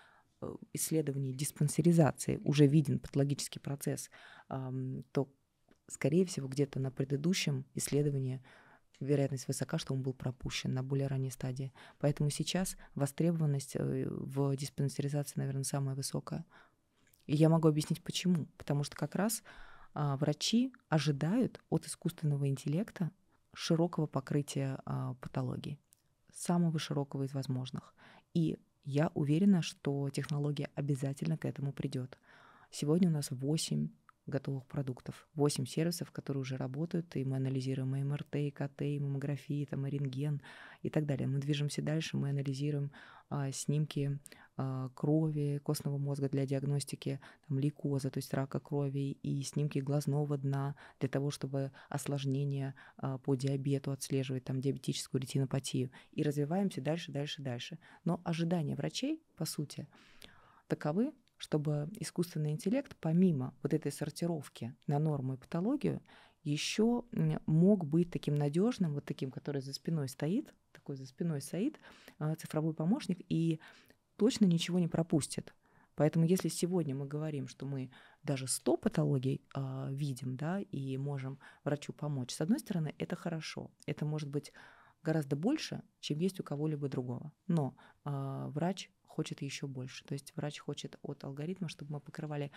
Speaker 2: Э, исследований диспансеризации уже виден патологический процесс, то, скорее всего, где-то на предыдущем исследовании вероятность высока, что он был пропущен на более ранней стадии. Поэтому сейчас востребованность э, в диспансеризации, наверное, самая высокая. И я могу объяснить почему. Потому что как раз а, врачи ожидают от искусственного интеллекта широкого покрытия а, патологии, самого широкого из возможных. И я уверена, что технология обязательно к этому придет. Сегодня у нас 8 готовых продуктов. 8 сервисов, которые уже работают, и мы анализируем и МРТ, и КТ, и маммографии, там, и рентген, и так далее. Мы движемся дальше, мы анализируем а, снимки а, крови, костного мозга для диагностики там, лейкоза, то есть рака крови, и снимки глазного дна для того, чтобы осложнения а, по диабету отслеживать, там, диабетическую ретинопатию. И развиваемся дальше, дальше, дальше. Но ожидания врачей, по сути, таковы, чтобы искусственный интеллект, помимо вот этой сортировки на норму и патологию, еще мог быть таким надежным, вот таким, который за спиной стоит, такой за спиной стоит а, цифровой помощник и точно ничего не пропустит. Поэтому если сегодня мы говорим, что мы даже 100 патологий э, видим, да, и можем врачу помочь, с одной стороны, это хорошо, это может быть гораздо больше, чем есть у кого-либо другого. Но э, врач хочет еще больше. То есть врач хочет от алгоритма, чтобы мы покрывали,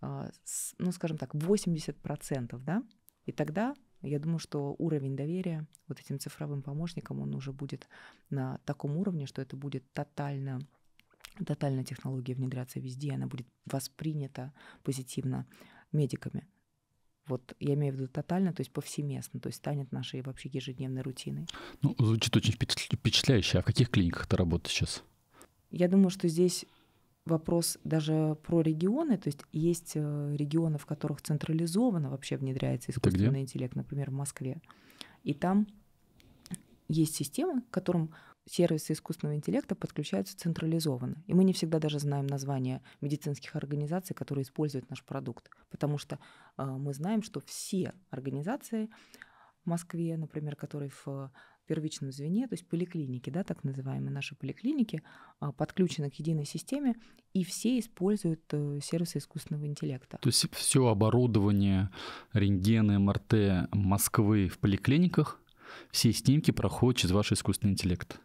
Speaker 2: а, ну, скажем так, 80%, да, и тогда я думаю, что уровень доверия вот этим цифровым помощникам, он уже будет на таком уровне, что это будет тотально тотально технология внедряться везде, и она будет воспринята позитивно медиками. Вот я имею в виду тотально, то есть повсеместно, то есть станет нашей вообще ежедневной рутиной.
Speaker 1: Ну, звучит очень впечатляюще. А в каких клиниках ты работаешь сейчас?
Speaker 2: Я думаю, что здесь вопрос даже про регионы, то есть есть э, регионы, в которых централизованно вообще внедряется искусственный интеллект, например, в Москве. И там есть системы, к которым сервисы искусственного интеллекта подключаются централизованно. И мы не всегда даже знаем название медицинских организаций, которые используют наш продукт, потому что э, мы знаем, что все организации в Москве, например, которые в первичном звене, то есть поликлиники, да, так называемые наши поликлиники, а, подключены к единой системе, и все используют э, сервисы искусственного интеллекта.
Speaker 1: То есть все оборудование рентгены, МРТ Москвы в поликлиниках, все снимки проходят через ваш искусственный интеллект?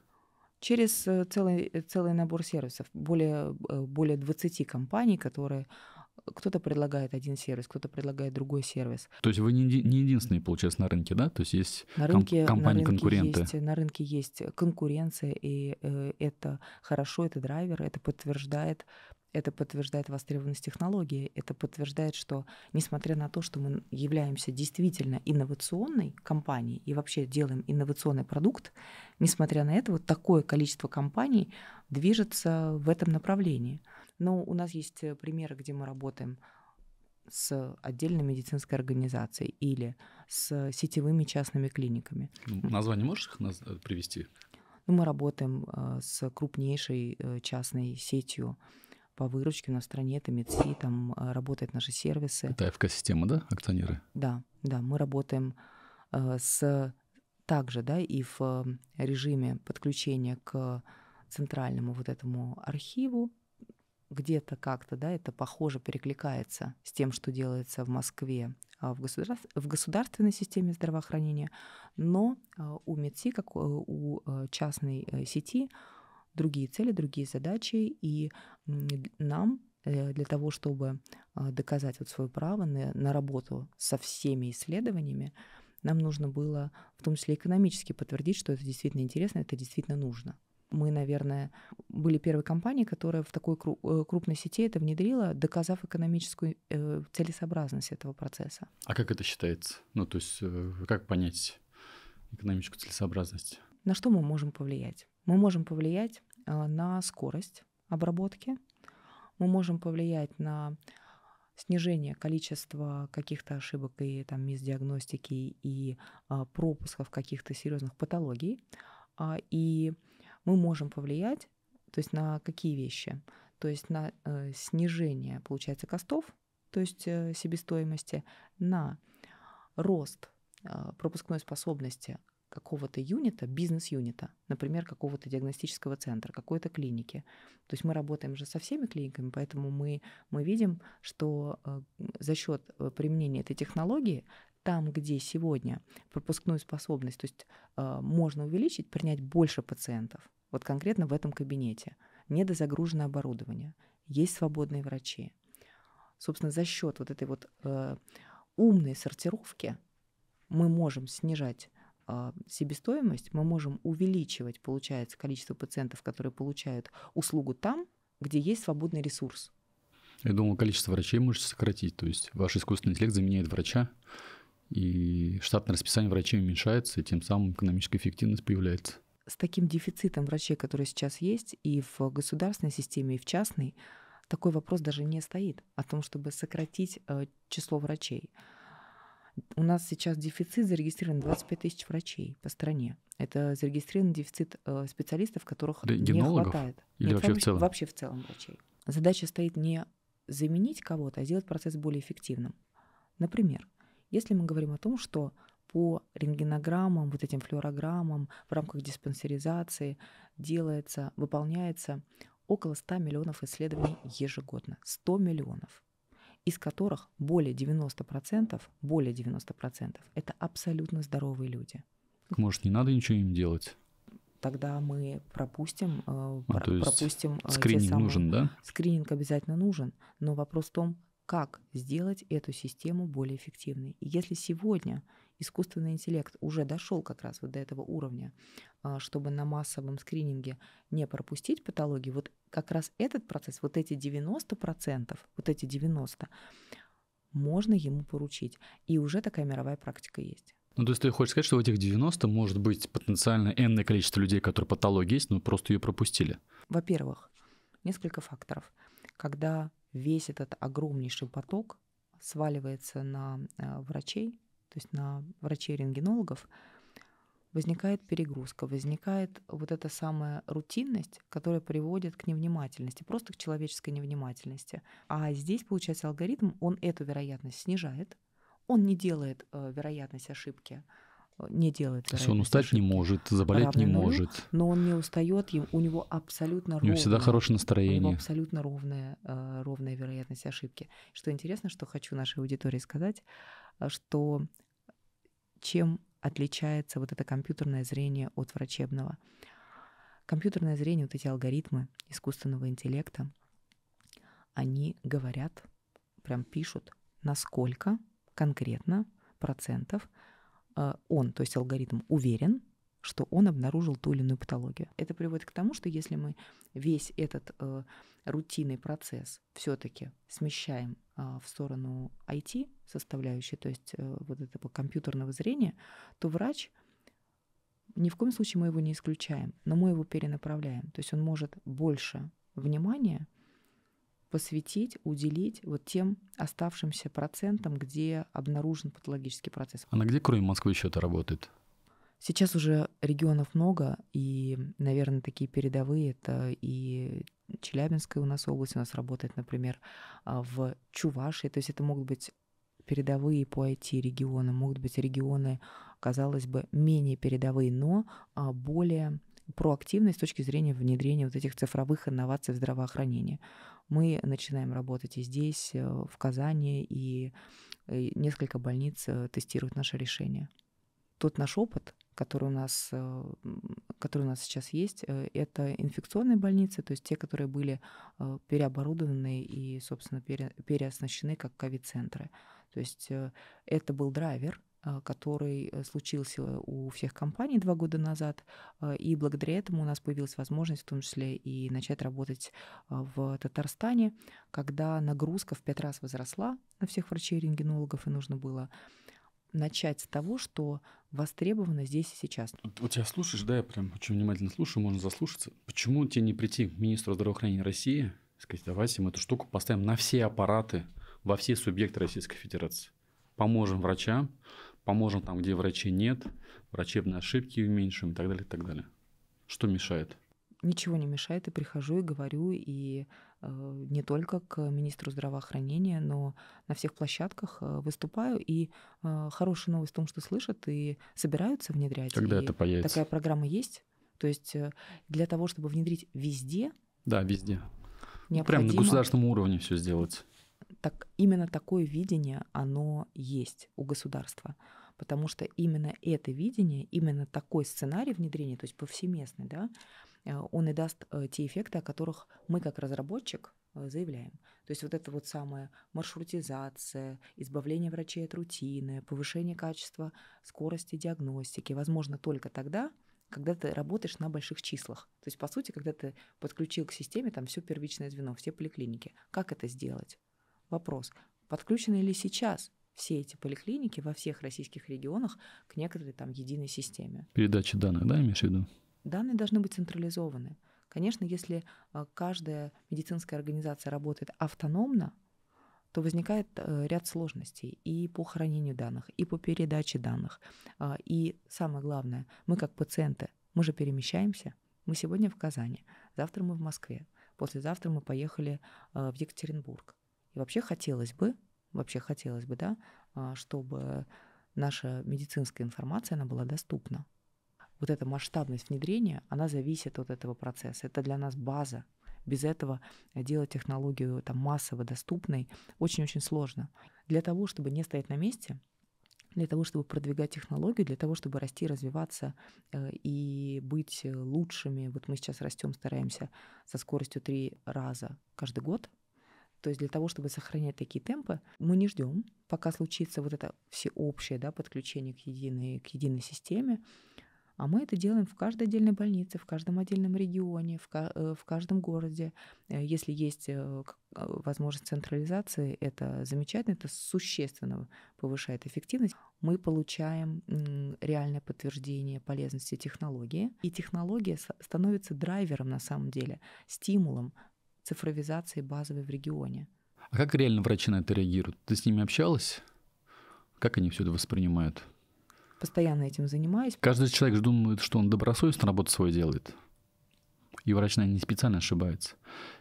Speaker 2: Через э, целый, целый набор сервисов. Более, э, более 20 компаний, которые кто-то предлагает один сервис, кто-то предлагает другой сервис.
Speaker 1: То есть вы не, не единственные, получается, на рынке, да? То есть есть на рынке, ком- компании-конкуренты. Есть,
Speaker 2: на рынке есть конкуренция, и э, это хорошо, это драйвер, это подтверждает это подтверждает востребованность технологии, это подтверждает, что несмотря на то, что мы являемся действительно инновационной компанией и вообще делаем инновационный продукт, несмотря на это, вот такое количество компаний движется в этом направлении. Но у нас есть э, примеры, где мы работаем с отдельной медицинской организацией или с сетевыми частными клиниками.
Speaker 1: Название можешь их наз... Э, привести?
Speaker 2: Ну, мы работаем э, с крупнейшей частной сетью по выручке на стране, это МедСи, там работают наши сервисы. Это АФК-система, да, акционеры? Да, да, мы работаем с также, да, и в режиме подключения к центральному вот этому архиву где-то как-то, да, это похоже перекликается с тем, что делается в Москве а, в, государ... в государственной системе здравоохранения, но а, у МЕДСИ, как у а, частной э, сети, другие цели, другие задачи, и нам э, для того, чтобы доказать вот свое право на, на работу со всеми исследованиями, нам нужно было в том числе экономически подтвердить, что это действительно интересно, это действительно нужно мы, наверное, были первой компанией, которая в такой э, крупной сети это внедрила, доказав экономическую э, целесообразность этого процесса.
Speaker 1: А как это считается? Ну, то есть э, как понять экономическую целесообразность?
Speaker 2: На что мы можем повлиять? Мы можем повлиять на скорость обработки, мы можем повлиять на снижение количества каких-то ошибок и там мисдиагностики и пропусков каких-то серьезных патологий а, и мы можем повлиять, то есть на какие вещи? То есть на э, снижение, получается, костов, то есть э, себестоимости, на рост э, пропускной способности какого-то юнита, бизнес-юнита, например, какого-то диагностического центра, какой-то клиники. То есть мы работаем же со всеми клиниками, поэтому мы, мы видим, что э, за счет э, применения этой технологии там, где сегодня пропускную способность, то есть э, можно увеличить, принять больше пациентов, вот конкретно в этом кабинете, недозагружено оборудование, есть свободные врачи. Собственно, за счет вот этой вот э, умной сортировки мы можем снижать э, себестоимость, мы можем увеличивать, получается, количество пациентов, которые получают услугу там, где есть свободный ресурс.
Speaker 1: Я думал, количество врачей можете сократить, то есть ваш искусственный интеллект заменяет врача, и штатное расписание врачей уменьшается, и тем самым экономическая эффективность появляется.
Speaker 2: С таким дефицитом врачей, который сейчас есть и в государственной системе, и в частной, такой вопрос даже не стоит о том, чтобы сократить э, число врачей. У нас сейчас дефицит зарегистрирован 25 тысяч врачей по стране. Это зарегистрирован дефицит э, специалистов, которых не хватает. Или Нет, вообще в целом? Вообще в целом врачей. Задача стоит не заменить кого-то, а сделать процесс более эффективным. Например, если мы говорим о том, что по рентгенограммам, вот этим флюорограммам в рамках диспансеризации делается, выполняется около 100 миллионов исследований ежегодно. 100 миллионов из которых более 90%, более 90% это абсолютно здоровые люди.
Speaker 1: Может, не надо ничего им делать?
Speaker 2: Тогда мы пропустим, а, про, то есть пропустим э, скрининг те самые... нужен, да? Скрининг обязательно нужен, но вопрос в том, как сделать эту систему более эффективной. И если сегодня искусственный интеллект уже дошел как раз вот до этого уровня, а, чтобы на массовом скрининге не пропустить патологии, вот как раз этот процесс, вот эти 90%, вот эти 90%, можно ему поручить. И уже такая мировая практика есть.
Speaker 1: Ну, то есть ты хочешь сказать, что в этих 90 может быть потенциально энное количество людей, которые патологии есть, но просто ее пропустили?
Speaker 2: Во-первых, несколько факторов когда весь этот огромнейший поток сваливается на э, врачей, то есть на врачей-рентгенологов, возникает перегрузка, возникает вот эта самая рутинность, которая приводит к невнимательности, просто к человеческой невнимательности. А здесь, получается, алгоритм, он эту вероятность снижает, он не делает э, вероятность ошибки не делает. Ну, То есть он устать ошибки. не может, заболеть Равный не нулю, может. Но он не устает, у него абсолютно ровное. У него всегда хорошее настроение. У него абсолютно ровная, э, ровная вероятность ошибки. Что интересно, что хочу нашей аудитории сказать, э, что чем отличается вот это компьютерное зрение от врачебного? Компьютерное зрение, вот эти алгоритмы искусственного интеллекта, они говорят, прям пишут, насколько конкретно процентов а, он, то есть алгоритм, уверен, что он обнаружил ту или иную патологию. Это приводит к тому, что если мы весь этот э, рутинный процесс все-таки смещаем э, в сторону IT составляющей, то есть э, вот этого компьютерного зрения, то врач ни в коем случае мы его не исключаем, но мы его перенаправляем. То есть он может больше внимания посвятить, уделить вот тем оставшимся процентам, где обнаружен патологический процесс.
Speaker 1: А на где, кроме Москвы, еще это работает?
Speaker 2: Сейчас уже регионов много, и, наверное, такие передовые — это и Челябинская у нас область, у нас работает, например, а, в Чувашии, то есть это могут быть передовые по IT-регионам, могут быть регионы, казалось бы, менее передовые, но а, более проактивной с точки зрения внедрения вот этих цифровых инноваций в здравоохранение. Мы начинаем работать и здесь, э, в Казани, и э, несколько больниц э, тестируют наше решение. Тот наш опыт, который у нас, который у нас сейчас есть, это инфекционные больницы, то есть те, которые были переоборудованы и, собственно, пере, переоснащены как ковид-центры. То есть это был драйвер Э, который э, случился у всех компаний два года назад. Э, и благодаря этому у нас появилась возможность в том числе и начать работать в Татарстане, когда нагрузка в пять раз возросла на всех врачей-рентгенологов, и нужно было начать с того, что востребовано здесь и сейчас.
Speaker 1: Вот я слушаешь, да, я прям очень внимательно слушаю, можно заслушаться. Почему тебе не прийти к министру здравоохранения России и сказать, давайте мы эту штуку поставим на все аппараты, во все субъекты Российской Федерации? Поможем врачам, поможем там, где врачей нет, врачебные ошибки уменьшим и так далее, и так далее. Что мешает? Ничего
Speaker 2: не мешает, и прихожу и говорю, и э, не только к министру здравоохранения, но на всех площадках э, выступаю, и э, хорошая новость в том, что слышат и собираются внедрять. Когда это появится? Такая программа есть. То есть э, для того, чтобы внедрить везде.
Speaker 1: Да, везде. Ну, необходимо... Прямо на государственном уровне все сделать
Speaker 2: так, именно такое видение, оно есть у государства. Потому что именно это видение, именно такой сценарий внедрения, то есть повсеместный, да, э, он и даст э, те эффекты, о которых мы как разработчик э, заявляем. То есть вот это вот самое маршрутизация, избавление врачей от рутины, повышение качества скорости диагностики, возможно, только тогда, когда ты работаешь на больших числах. То есть, по сути, когда ты подключил к системе там все первичное звено, все поликлиники. Как это сделать? Вопрос, подключены ли сейчас все эти поликлиники во всех российских регионах к некоторой там единой системе?
Speaker 1: Передача данных, да, имеешь в виду?
Speaker 2: Данные должны быть централизованы. Конечно, если а, каждая медицинская организация работает автономно, то возникает э, ряд сложностей и по хранению данных, и по передаче данных. А, и самое главное, мы как пациенты, мы же перемещаемся. Мы сегодня в Казани, завтра мы в Москве, послезавтра мы поехали а, в Екатеринбург. И вообще хотелось бы, вообще хотелось бы, да, а, чтобы наша медицинская информация, она была доступна. Вот эта масштабность внедрения, она зависит от этого процесса. Это для нас база. Без этого делать технологию там, массово доступной очень-очень сложно. Для того, чтобы не стоять на месте, для того, чтобы продвигать технологию, для того, чтобы расти, развиваться э, и быть лучшими. Вот мы сейчас растем, стараемся со скоростью три раза каждый год – то есть для того, чтобы сохранять такие темпы, мы не ждем, пока случится вот это всеобщее да, подключение к единой, к единой системе, а мы это делаем в каждой отдельной больнице, в каждом отдельном регионе, в, э, в каждом городе. Э, если есть э, возможность централизации, это замечательно, это существенно повышает эффективность. Мы получаем реальное подтверждение полезности технологии, и технология становится драйвером на самом деле, стимулом цифровизации базовой в регионе.
Speaker 1: А как реально врачи на это реагируют? Ты с ними общалась? Как они все это воспринимают?
Speaker 2: Постоянно этим занимаюсь.
Speaker 1: Каждый человек же думает, что он добросовестно работу свою делает. И врач, наверное, не специально ошибается.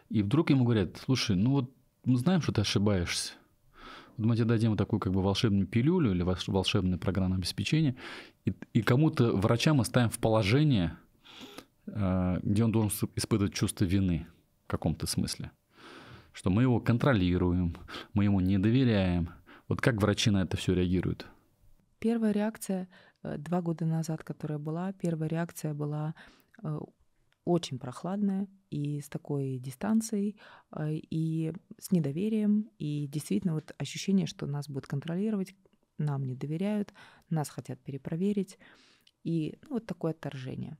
Speaker 1: И вдруг ему говорят, слушай, ну вот мы знаем, что ты ошибаешься. Вот мы тебе дадим вот такую как бы волшебную пилюлю или волшебное программное обеспечение, и, и кому-то врачам мы ставим в положение, э, где он должен испытывать чувство вины каком-то смысле. Что мы его контролируем, мы ему не доверяем. Вот как врачи на это все реагируют?
Speaker 2: Первая реакция э, два года назад, которая была, первая реакция была э, очень прохладная и с такой дистанцией, э, и с недоверием, и действительно вот ощущение, что нас будут контролировать, нам не доверяют, нас хотят перепроверить, и ну, вот такое отторжение.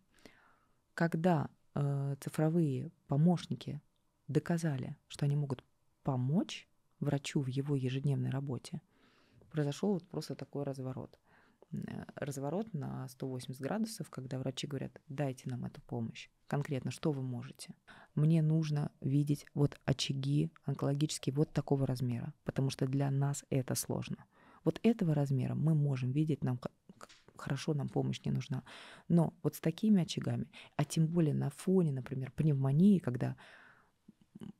Speaker 2: Когда Э, цифровые помощники доказали, что они могут помочь врачу в его ежедневной работе, произошел вот просто такой разворот. Э, разворот на 180 градусов, когда врачи говорят, дайте нам эту помощь. Конкретно, что вы можете? Мне нужно видеть вот очаги онкологические вот такого размера, потому что для нас это сложно. Вот этого размера мы можем видеть, нам хорошо, нам помощь не нужна. Но вот с такими очагами, а тем более на фоне, например, пневмонии, когда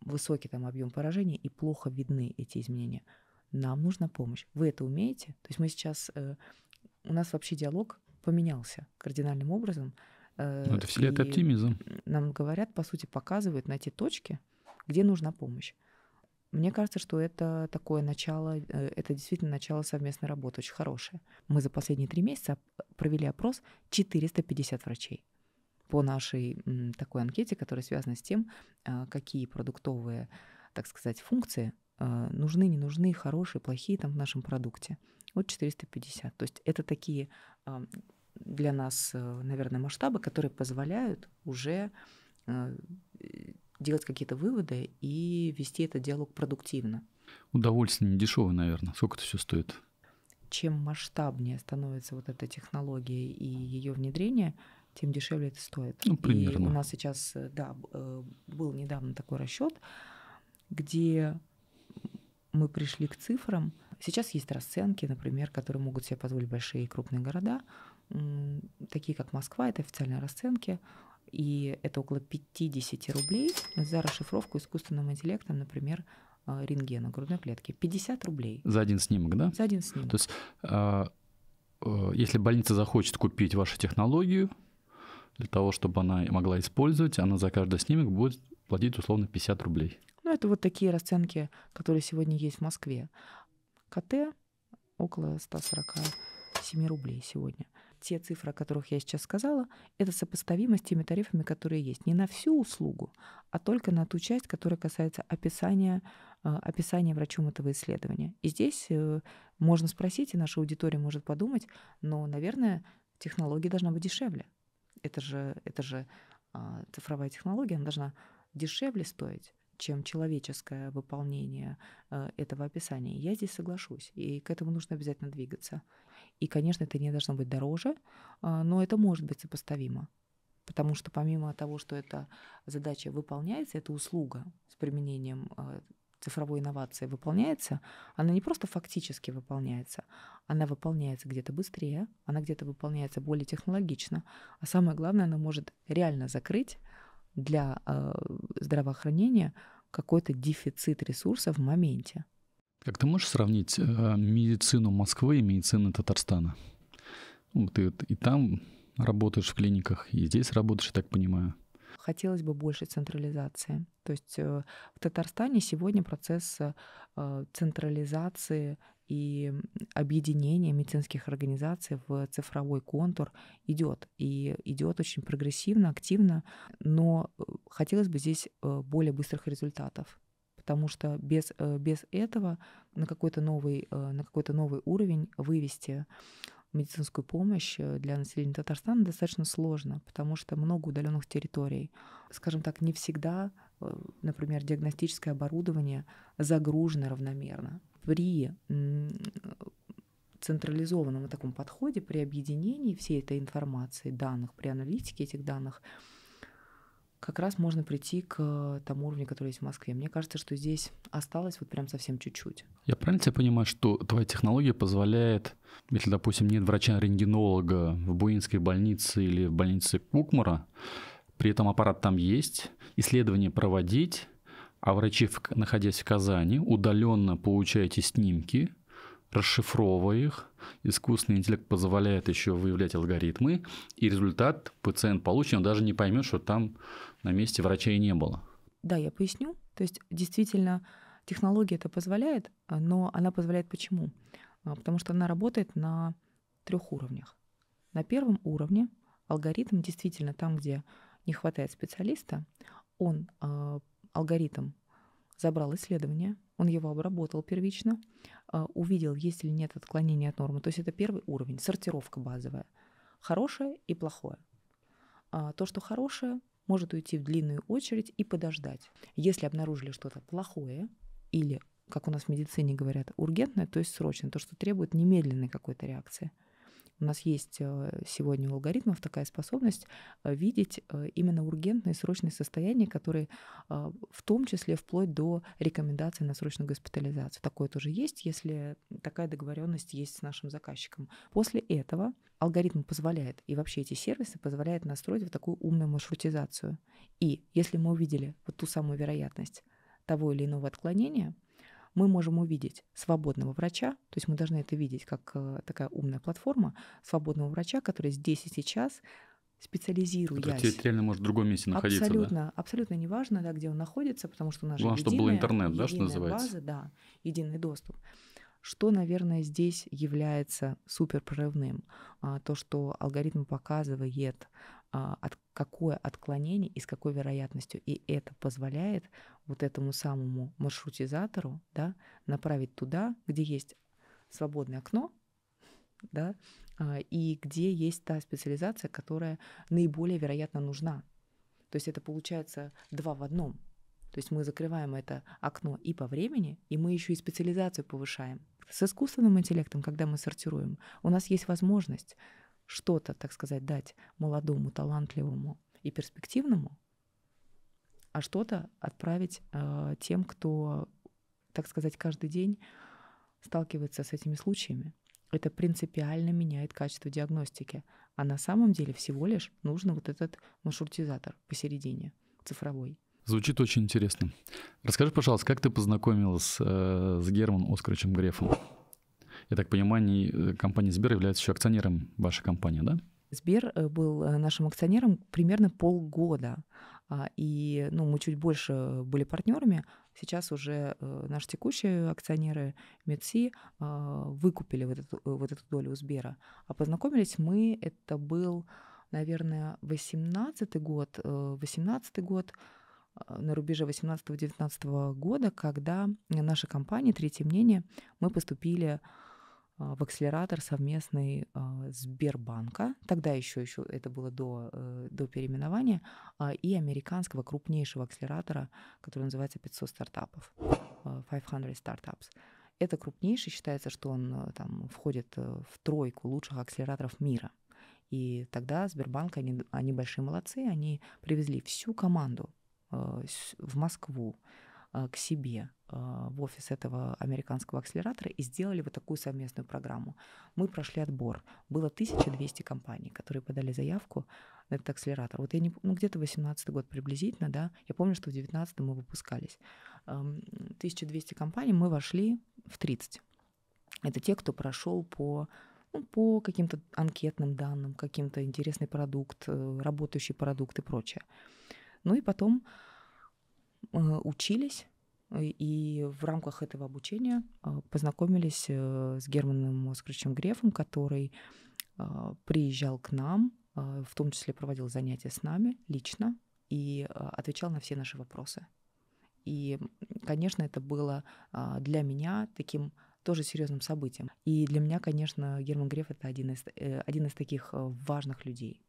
Speaker 2: высокий там объем поражения и плохо видны эти изменения, нам нужна помощь. Вы это умеете? То есть мы сейчас... Э, у нас вообще диалог поменялся кардинальным образом. Э, ну, это вселяет оптимизм. Нам говорят, по сути, показывают на те точки, где нужна помощь. Мне кажется, что это такое начало, э, это действительно начало совместной работы, очень хорошее. Мы за последние три месяца провели опрос 450 врачей по нашей такой анкете, которая связана с тем, а, какие продуктовые, так сказать, функции а, нужны, не нужны, хорошие, плохие там в нашем продукте. Вот 450. То есть это такие а, для нас, э, наверное, масштабы, которые позволяют уже делать какие-то выводы и вести этот диалог продуктивно.
Speaker 1: Удовольствие не дешевое, наверное. Сколько это все стоит?
Speaker 2: Чем масштабнее становится вот эта технология и ее внедрение, тем дешевле это стоит. Ну, примерно. И у нас сейчас, да, э, был недавно такой расчет, где мы пришли к цифрам. Сейчас есть расценки, например, которые могут себе позволить большие и крупные города, такие как Москва, это официальные расценки и это около 50 рублей за расшифровку искусственным интеллектом, например, э, рентгена грудной клетки. 50 рублей.
Speaker 1: За один снимок, да? За один снимок. То есть, а, э, если больница захочет купить вашу технологию, для того, чтобы она могла использовать, она за каждый снимок будет платить условно 50 рублей.
Speaker 2: Ну, это вот такие расценки, которые сегодня есть в Москве. КТ около 147 рублей сегодня те цифры, о которых я сейчас сказала, это сопоставимо с теми тарифами, которые есть. Не на всю услугу, а только на ту часть, которая касается описания, э, описания врачом этого исследования. И здесь э, можно спросить, и наша аудитория может подумать, но, наверное, технология должна быть дешевле. Это же, это же а, цифровая технология, она должна дешевле стоить чем человеческое выполнение э, этого описания. Я здесь соглашусь, и к этому нужно обязательно двигаться. И, конечно, это не должно быть дороже, а, но это может быть сопоставимо. Потому что помимо того, что эта задача выполняется, эта услуга с применением а, цифровой инновации выполняется, она не просто фактически выполняется, она выполняется где-то быстрее, она где-то выполняется более технологично, а самое главное, она может реально закрыть для а, здравоохранения какой-то дефицит ресурса в моменте.
Speaker 1: Как ты можешь сравнить э, медицину Москвы и медицину Татарстана? Ну, вот ты и там работаешь в клиниках, и здесь работаешь, я так понимаю.
Speaker 2: Хотелось бы больше централизации. То есть э, в Татарстане сегодня процесс э, централизации и объединения медицинских организаций в цифровой контур идет. И идет очень прогрессивно, активно, но хотелось бы здесь более быстрых результатов потому что без, э, без этого на какой-то новый, э, на какой-то новый уровень вывести медицинскую помощь э, для населения Татарстана достаточно сложно, потому что много удаленных территорий. Скажем так, не всегда, например, диагностическое оборудование загружено равномерно. При централизованном таком подходе, при объединении всей этой информации, данных, при аналитике этих данных, как раз можно прийти к э, тому уровню, который есть в Москве. Мне кажется, что здесь осталось вот прям совсем чуть-чуть.
Speaker 1: Я правильно тебя понимаю, что твоя технология позволяет, если, допустим, нет врача-рентгенолога в Буинской больнице или в больнице Кукмара, при этом аппарат там есть, исследования проводить, а врачи, находясь в Казани, удаленно получаете снимки – расшифровывая их, искусственный интеллект позволяет еще выявлять алгоритмы, и результат пациент получит он даже не поймет, что там на месте врачей не было.
Speaker 2: Да, я поясню. То есть действительно технология это позволяет, но она позволяет почему? А, потому что она работает на трех уровнях. На первом уровне алгоритм действительно там, где не хватает специалиста, он а, алгоритм забрал исследование, он его обработал первично, а, увидел, есть ли нет отклонения от нормы. То есть это первый уровень, сортировка базовая. Хорошее и плохое. А, то, что хорошее, может уйти в длинную очередь и подождать. Если обнаружили что-то плохое или, как у нас в медицине говорят, ургентное, то есть срочное, то, что требует немедленной какой-то реакции – у нас есть э, сегодня у алгоритмов такая способность э, видеть э, именно ургентные срочные состояния, которые в том числе вплоть до рекомендации на срочную госпитализацию. Такое тоже есть, если такая договоренность есть с нашим заказчиком. После этого алгоритм позволяет, и вообще эти сервисы позволяют настроить вот такую умную маршрутизацию. И если мы увидели вот ту самую вероятность того или иного отклонения – мы можем увидеть свободного врача, то есть мы должны это видеть как э, такая умная платформа свободного врача, который здесь и сейчас специализируясь. Который реально может в другом месте находиться, Абсолютно, да? абсолютно неважно, да, где он находится, потому что у нас Главное, единая, чтобы был интернет, да, что называется? база, да, единый доступ. Что, наверное, здесь является суперпрорывным? А, то, что алгоритм показывает а, от, какое отклонение и с какой вероятностью. И это позволяет вот этому самому маршрутизатору да, направить туда, где есть свободное окно, да, а, и где есть та специализация, которая наиболее вероятно нужна. То есть это получается два в одном. То есть мы закрываем это окно и по времени, и мы еще и специализацию повышаем. С искусственным интеллектом, когда мы сортируем, у нас есть возможность что-то, так сказать, дать молодому, талантливому и перспективному, а что-то отправить э, тем, кто, так сказать, каждый день сталкивается с этими случаями. Это принципиально меняет качество диагностики. А на самом деле всего лишь нужен вот этот маршрутизатор посередине, цифровой.
Speaker 1: Звучит очень интересно. Расскажи, пожалуйста, как ты познакомилась э, с Германом Оскаровичем Грефом? я так понимаю, э, компания Сбер является еще акционером вашей компании, да?
Speaker 2: Сбер э, был э, нашим акционером примерно полгода. А, и ну, мы чуть больше были партнерами. Сейчас уже наши текущие акционеры МедСи а, выкупили вот эту, вот эту долю у Сбера. А познакомились мы, это был, наверное, 18-й год, 18-й год, а, на рубеже 18-19 года, когда наша компания «Третье мнение» мы поступили а, в акселератор совместный а, Сбербанка, тогда еще, еще это было до, э, до переименования, а, и американского крупнейшего акселератора, который называется 500 стартапов, 500 стартапс. Это крупнейший, считается, что он там входит э, в тройку лучших акселераторов мира. И тогда Сбербанк, они, они большие молодцы, они привезли всю команду э, в Москву, а, к себе а, в офис этого американского акселератора и сделали вот такую совместную программу. Мы прошли отбор. Было 1200 компаний, которые подали заявку на этот акселератор. Вот я не ну, где-то 18 год приблизительно, да, я помню, что в 19 мы выпускались. 1200 компаний, мы вошли в 30. Это те, кто прошел по ну, по каким-то анкетным данным, каким-то интересный продукт, э, работающий продукт и прочее. Ну и потом Э, учились, э, и в рамках этого обучения э, познакомились с Германом Оскарычем Грефом, который приезжал к нам, в том числе проводил занятия с нами лично и отвечал на все наши вопросы. И, конечно, это было для меня таким тоже серьезным событием. И для меня, конечно, Герман Греф это один из, один из таких важных людей,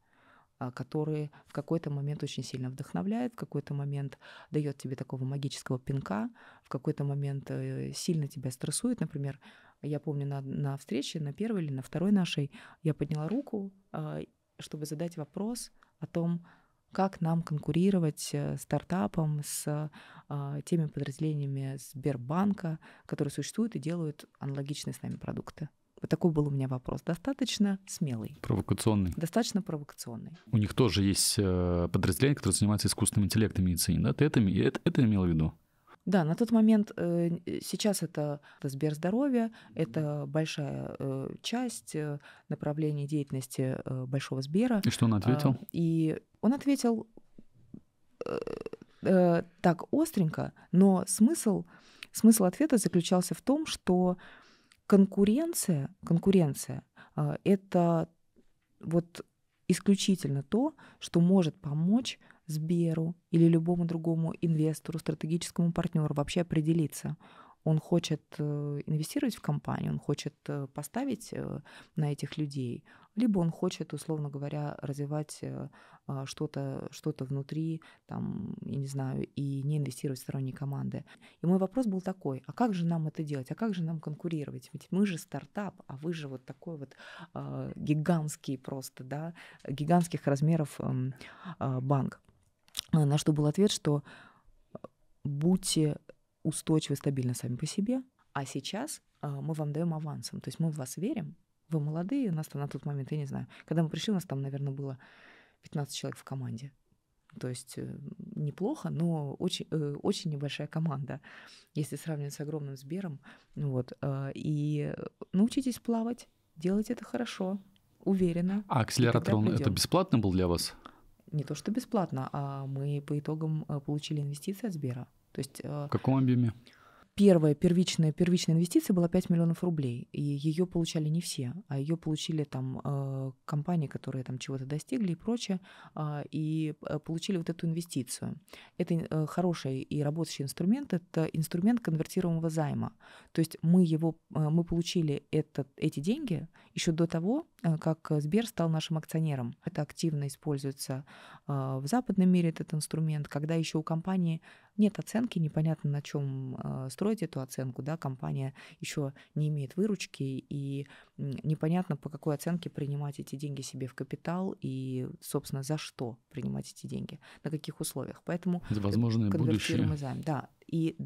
Speaker 2: а, который в какой-то момент очень сильно вдохновляет, в какой-то момент дает тебе такого магического пинка, в какой-то момент э, сильно тебя стрессует. Например, я помню на, на встрече, на первой или на второй нашей, я подняла руку, а, чтобы задать вопрос о том, как нам конкурировать э, стартапом с а, теми подразделениями Сбербанка, которые существуют и делают аналогичные с нами продукты. Вот такой был у меня вопрос. Достаточно смелый.
Speaker 1: Провокационный.
Speaker 2: Достаточно провокационный.
Speaker 1: У них тоже есть э, подразделение, которое занимается искусственным интеллектом в медицине. Да? Ты это, это, это имела в виду?
Speaker 2: Да, на тот момент э, сейчас это, это Сберздоровье, это большая э, часть направления деятельности Большого Сбера. И что он ответил? А, и он ответил так остренько, но смысл, смысл ответа заключался в том, что конкуренция, конкуренция а, — это вот исключительно то, что может помочь Сберу или любому другому инвестору, стратегическому партнеру вообще определиться — он хочет э, инвестировать в компанию, он хочет э, поставить э, на этих людей, либо он хочет, условно говоря, развивать а, что-то что внутри, там, я не знаю, и не инвестировать в сторонние команды. И мой вопрос был такой, а как же нам это делать, а как же нам конкурировать? Ведь мы же стартап, а вы же вот такой вот а, гигантский просто, да, гигантских размеров эм, а, банк. На что был ответ, что будьте устойчивы, стабильны сами по себе, а сейчас а, мы вам даем авансом. То есть мы в вас верим, вы молодые, у нас там на тот момент, я не знаю, когда мы пришли, у нас там, наверное, было 15 человек в команде. То есть э, неплохо, но очень, э, очень небольшая команда, если сравнивать с огромным Сбером. Вот. Э, и научитесь плавать, делать это хорошо, уверенно.
Speaker 1: А акселератор, это бесплатно был для вас?
Speaker 2: Не то, что бесплатно, а мы по итогам получили инвестиции от Сбера. То есть, э, в
Speaker 1: каком объеме?
Speaker 2: Первая первичная, первичная инвестиция была 5 миллионов рублей, и ее получали не все, а ее получили там э, компании, которые там чего-то достигли и прочее, а, и э, получили вот эту инвестицию. Это хороший и работающий инструмент, это инструмент конвертируемого займа. То есть мы его, мы получили этот, эти деньги еще до того, как Сбер стал нашим акционером. Это активно используется в западном мире этот инструмент, когда еще у компании нет оценки, непонятно, на чем а, строить эту оценку, да, компания еще не имеет выручки, и непонятно, по какой оценке принимать эти деньги себе в капитал, и, собственно, за что принимать эти деньги, на каких условиях. Поэтому... Э, возможное будущее. Займ. Да, и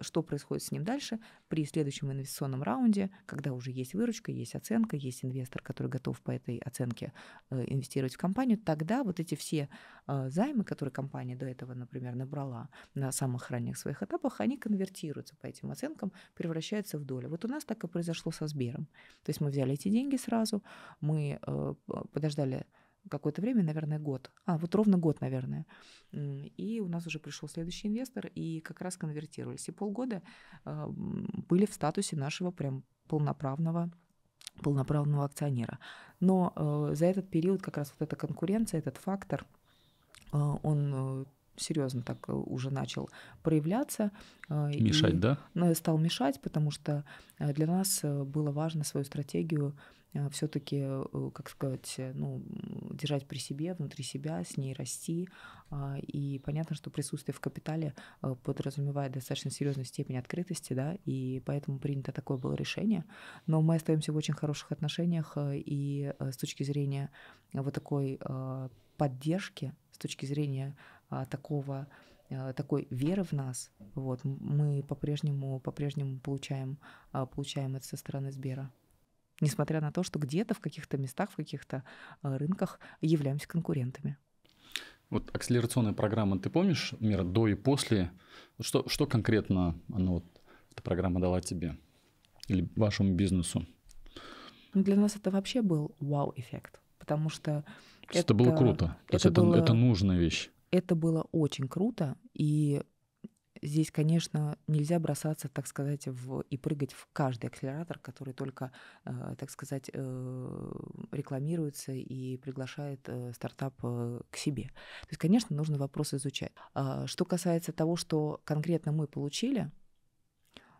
Speaker 2: что происходит с ним дальше при следующем инвестиционном раунде, когда уже есть выручка, есть оценка, есть инвестор, который готов по этой оценке э, инвестировать в компанию, тогда вот эти все э, займы, которые компания до этого, например, набрала на самых ранних своих этапах, они конвертируются по этим оценкам, превращаются в долю. Вот у нас так и произошло со Сбером. То есть мы взяли эти деньги сразу, мы э, подождали какое-то время, наверное, год. А, вот ровно год, наверное. И у нас уже пришел следующий инвестор, и как раз конвертировались. И полгода а, были в статусе нашего прям полноправного полноправного акционера. Но э, за этот период как раз вот эта конкуренция, этот фактор, а, он э, серьезно так э, уже начал проявляться. А, мешать, и, да? Стал мешать, потому что для нас было важно свою стратегию а, все-таки, э, как сказать, э, ну, держать при себе, внутри себя, с ней расти. А, и понятно, что присутствие в капитале э, подразумевает достаточно серьезную степень открытости, да, и поэтому принято такое было решение. Но мы остаемся в очень хороших отношениях, и с точки зрения вот такой а, поддержки, с точки зрения такого такой веры в нас, вот, мы по-прежнему по-прежнему получаем, получаем это со стороны Сбера несмотря на то, что где-то в каких-то местах, в каких-то а, рынках являемся конкурентами.
Speaker 1: Вот акселерационная программа, ты помнишь, мир до и после? Что, что конкретно она, вот, эта программа дала тебе или вашему бизнесу?
Speaker 2: Ну, для нас это вообще был вау-эффект, потому что... Это, это было круто, это есть это, было... это нужная вещь. Это было очень круто, и Здесь, конечно, нельзя бросаться, так сказать, в, и прыгать в каждый акселератор, который только, э, так сказать, э, рекламируется и приглашает э, стартап к себе. То есть, конечно, нужно вопрос изучать. А что касается того, что конкретно мы получили,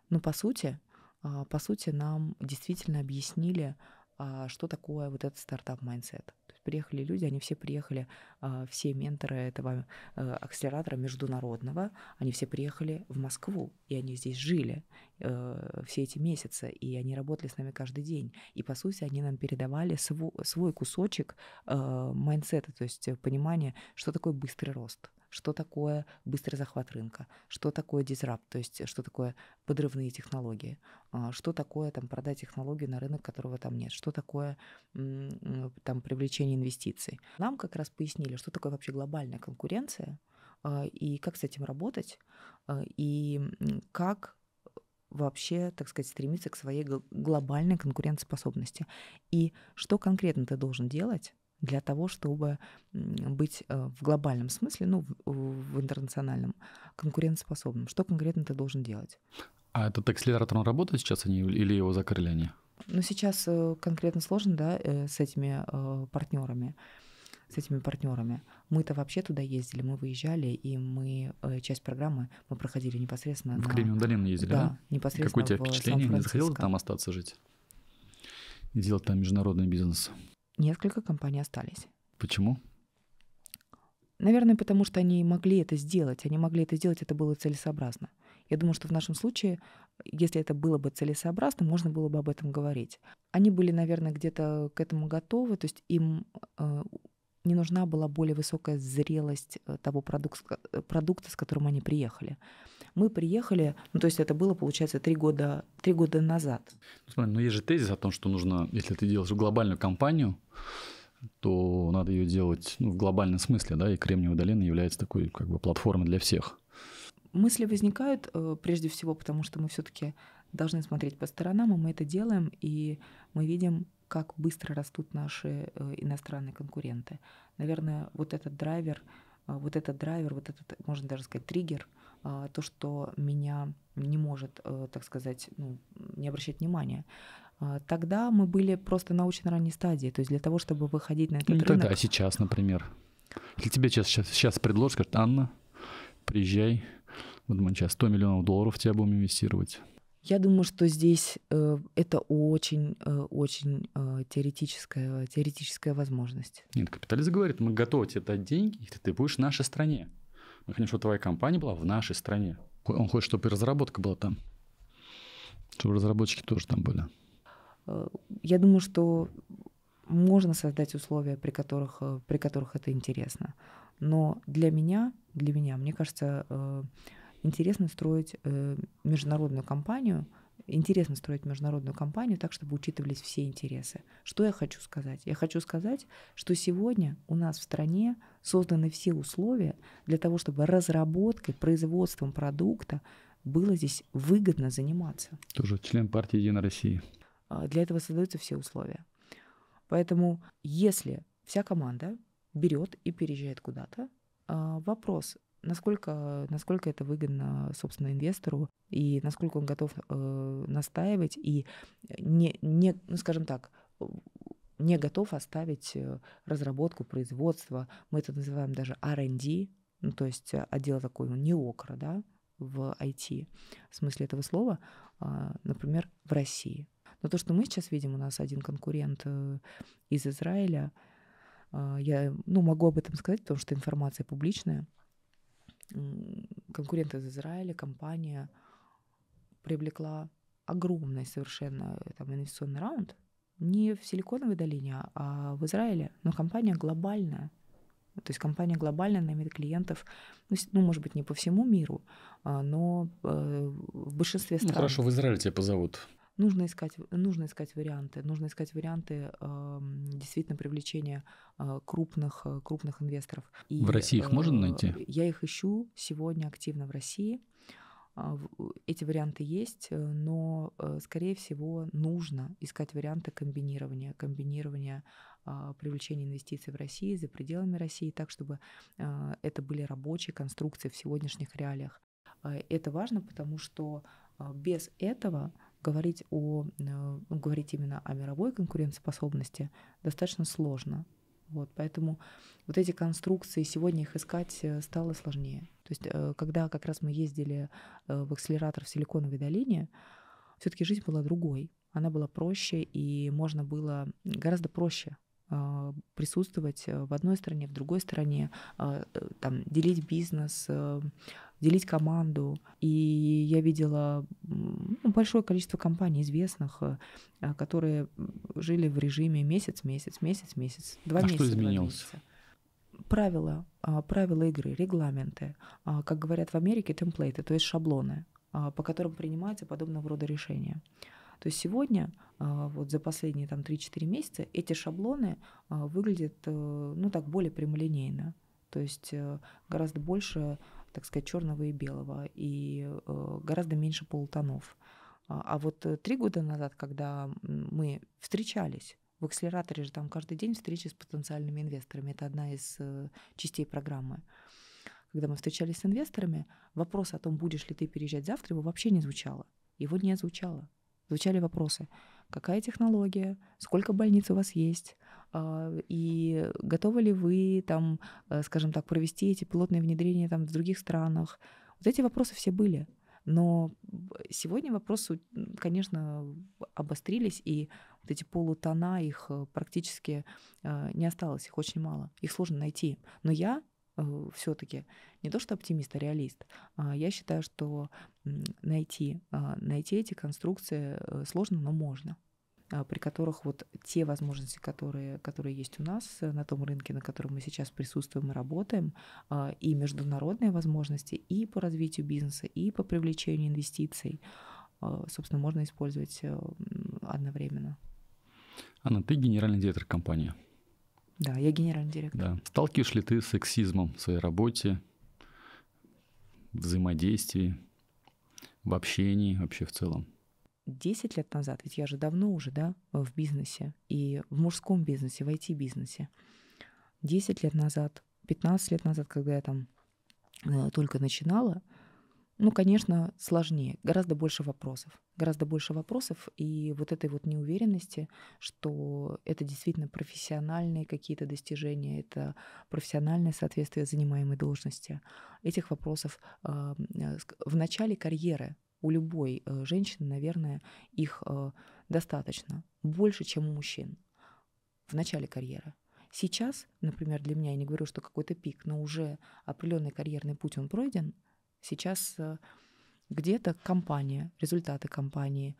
Speaker 2: ну, по сути, а, по сути, нам действительно объяснили, а, что такое вот этот стартап-майндсет приехали люди, они все приехали, а, все менторы этого э, акселератора международного, они все приехали в Москву, и они здесь жили э, все эти месяцы, и они работали с нами каждый день. И, по сути, они нам передавали свой кусочек э, майндсета, то есть понимание, что такое быстрый рост – что такое быстрый захват рынка, что такое дизрап, то есть э, что такое подрывные технологии, а, что такое там продать технологию на рынок, которого там нет, что такое э, там привлечение инвестиций. Нам как раз пояснили, что такое вообще глобальная конкуренция, а, и как с этим работать, а, и как вообще, так сказать, стремиться к своей глобальной конкурентоспособности. И что конкретно ты должен делать, для того, чтобы быть э, в глобальном смысле, ну, в, интернациональном, конкурентоспособным. Что конкретно ты должен делать?
Speaker 1: А этот акселератор, он работает сейчас или его закрыли они?
Speaker 2: Ну, сейчас э, конкретно сложно, да, э, с этими партнерами с этими партнерами. Мы-то вообще туда ездили, мы выезжали, и мы часть программы мы проходили непосредственно. В на... Кремниевую долину ездили, да? да? Непосредственно Какое у тебя впечатление? Не захотелось
Speaker 1: там остаться жить? И делать там международный бизнес?
Speaker 2: несколько компаний
Speaker 1: остались. Почему?
Speaker 2: Наверное, потому что они могли это сделать. Они могли это сделать, это было целесообразно. Я думаю, что в нашем случае, если это было бы целесообразно, можно было бы об этом говорить. Они были, наверное, где-то к этому готовы, то есть им э, не нужна была более высокая зрелость э, того продукта, э, продукта, с которым они приехали. Мы приехали, ну то есть это было, получается, три года, три года назад.
Speaker 1: Ну, смотри, но ну, есть же тезис о том, что нужно, если ты делаешь глобальную компанию, то надо ее делать ну, в глобальном смысле, да, и Кремниевая долина является такой как бы платформой для всех.
Speaker 2: Мысли возникают э, прежде всего потому, что мы все-таки должны смотреть по сторонам, и мы это делаем, и мы видим как быстро растут наши э, иностранные конкуренты. Наверное, вот этот драйвер, э, вот этот драйвер, вот этот, можно даже сказать, триггер, э, то, что меня не может, так сказать, ну, не обращать внимания. Тогда мы были просто на очень ранней стадии. То есть для того, чтобы выходить на этот рынок... Ну, тогда, а
Speaker 1: сейчас, например? Если тебе сейчас, сейчас, сейчас предложат, скажут, Анна, приезжай, вот мы сейчас 100 миллионов долларов в тебя будем инвестировать.
Speaker 2: Я думаю, что здесь э, это очень, э, очень э, теоретическая, теоретическая возможность.
Speaker 1: Нет, капитализм говорит, мы готовы тебе дать деньги, если ты будешь в нашей стране. Мы хотим, чтобы твоя компания была в нашей стране. Он хочет, чтобы и разработка была там. Чтобы разработчики тоже там были.
Speaker 2: Э, я думаю, что можно создать условия, при которых, э, при которых это интересно. Но для меня, для меня, мне кажется, интересно строить э, международную компанию, интересно строить международную компанию так, чтобы учитывались все интересы. Что я хочу сказать? Я хочу сказать, что сегодня у нас в стране созданы все условия для того, чтобы разработкой, производством продукта было здесь выгодно заниматься.
Speaker 1: Тоже член партии «Единая Россия».
Speaker 2: А, для этого создаются все условия. Поэтому если вся команда берет и переезжает куда-то, а, вопрос, насколько, насколько это выгодно, собственно, инвестору, и насколько он готов э, настаивать, и не, не, ну, скажем так, не готов оставить э, разработку, производство. Мы это называем даже R&D, ну, то есть э, отдел такой, ну, не окра, да, в IT, в смысле этого слова, э, например, в России. Но то, что мы сейчас видим, у нас один конкурент э, из Израиля, а, я ну, могу об этом сказать, потому что информация публичная, конкурент из Израиля, компания привлекла огромный совершенно э, там, инвестиционный раунд, не в Силиконовой долине, а, а в Израиле, но компания глобальная. То есть компания глобальная, она имеет клиентов, ну, ну может быть, не по всему миру, а, но э, в большинстве ну, стран. Ну, хорошо, в
Speaker 1: Израиле тебя позовут
Speaker 2: нужно искать, нужно искать варианты, нужно искать варианты э, действительно привлечения э, крупных, э, крупных инвесторов. И, в России их э, можно найти? Я их ищу сегодня активно в России. А, эти варианты есть, э, но, э, скорее всего, нужно искать варианты комбинирования, комбинирования а, привлечения инвестиций в России, за пределами России, так, чтобы это были рабочие конструкции в сегодняшних реалиях. Это важно, потому что без этого говорить, о, э, ну, говорить именно о мировой конкурентоспособности достаточно сложно. Вот, поэтому вот эти конструкции, сегодня их искать э, стало сложнее. То есть, э, когда как раз мы ездили в акселератор в Силиконовой долине, все-таки жизнь была другой. Она была проще, и можно было гораздо проще присутствовать в одной стране, в другой стране, там, делить бизнес, делить команду. И я видела ну, большое количество компаний известных, э, а, которые жили в режиме месяц, месяц, месяц, месяц, два а месяца. Что изменилось? Два месяца правила, а, правила игры, регламенты, а, как говорят в Америке, темплейты, то есть шаблоны, по которым принимаются подобного рода решения. То есть сегодня, вот за последние там 3-4 месяца, эти шаблоны выглядят, э, ну так, более прямолинейно. То есть э, гораздо больше так сказать, черного и белого, и э, гораздо меньше полутонов. А, а вот э, три года назад, когда мы встречались, в акселераторе же там каждый день встречи с потенциальными инвесторами, это одна из э, частей программы. Когда мы встречались с инвесторами, вопрос о том, будешь ли ты переезжать завтра, его вообще не звучало. Его не звучало. Звучали вопросы. Какая технология? Сколько больниц у вас есть? А, и готовы ли вы там, э, скажем так, провести эти пилотные внедрения там в других странах? Вот эти вопросы все были. Но сегодня вопросы, конечно, обострились, и вот эти полутона, их э, практически э, не осталось, их очень мало, их сложно найти. Но я все-таки не то что оптимист, а реалист. А я считаю, что найти, а, найти эти конструкции сложно, но можно. А, при которых вот те возможности, которые, которые есть у нас э, на том рынке, на котором мы сейчас присутствуем и работаем, а, и международные возможности и по развитию бизнеса, и по привлечению инвестиций, а, собственно, можно использовать э, одновременно.
Speaker 1: Анна, ты генеральный директор компании.
Speaker 2: Да, я генеральный директор.
Speaker 1: Да. Сталкиваешь ли ты с сексизмом в своей работе, взаимодействии, в общении вообще в целом?
Speaker 2: 10 лет назад, ведь я же давно уже, да, в бизнесе, и в мужском бизнесе, в IT-бизнесе. 10 лет назад, 15 лет назад, когда я там э, только начинала, ну, конечно, сложнее, гораздо больше вопросов, гораздо больше вопросов и вот этой вот неуверенности, что это действительно профессиональные какие-то достижения, это профессиональное соответствие занимаемой должности. Этих вопросов э, э в начале карьеры у любой э, женщины, наверное, их э, достаточно, больше, чем у мужчин в начале карьеры. Сейчас, например, для меня, я не говорю, что какой-то пик, но уже определенный карьерный путь он пройден, сейчас э, где-то компания, результаты компании,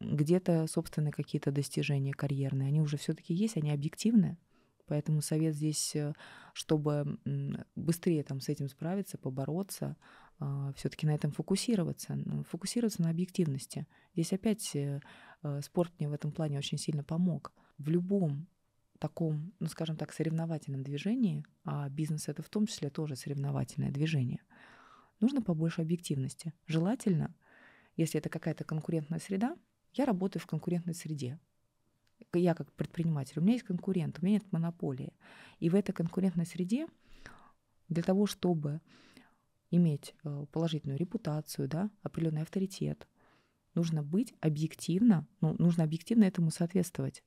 Speaker 2: где-то собственные какие-то достижения карьерные, они уже все-таки есть, они объективны, поэтому совет здесь, чтобы быстрее там с этим справиться, побороться, а, все-таки на этом фокусироваться, фокусироваться на объективности. Здесь опять э, э, спорт мне в этом плане очень сильно помог. В любом таком, ну скажем так, соревновательном движении, а бизнес это в том числе тоже соревновательное движение, нужно побольше объективности. Желательно, если это какая-то конкурентная среда, я работаю в конкурентной среде. Я как предприниматель, у меня есть конкурент, у меня нет монополии. И в этой конкурентной среде для того, чтобы иметь э, положительную репутацию, да, определенный авторитет. Нужно быть объективно, ну, нужно объективно этому соответствовать.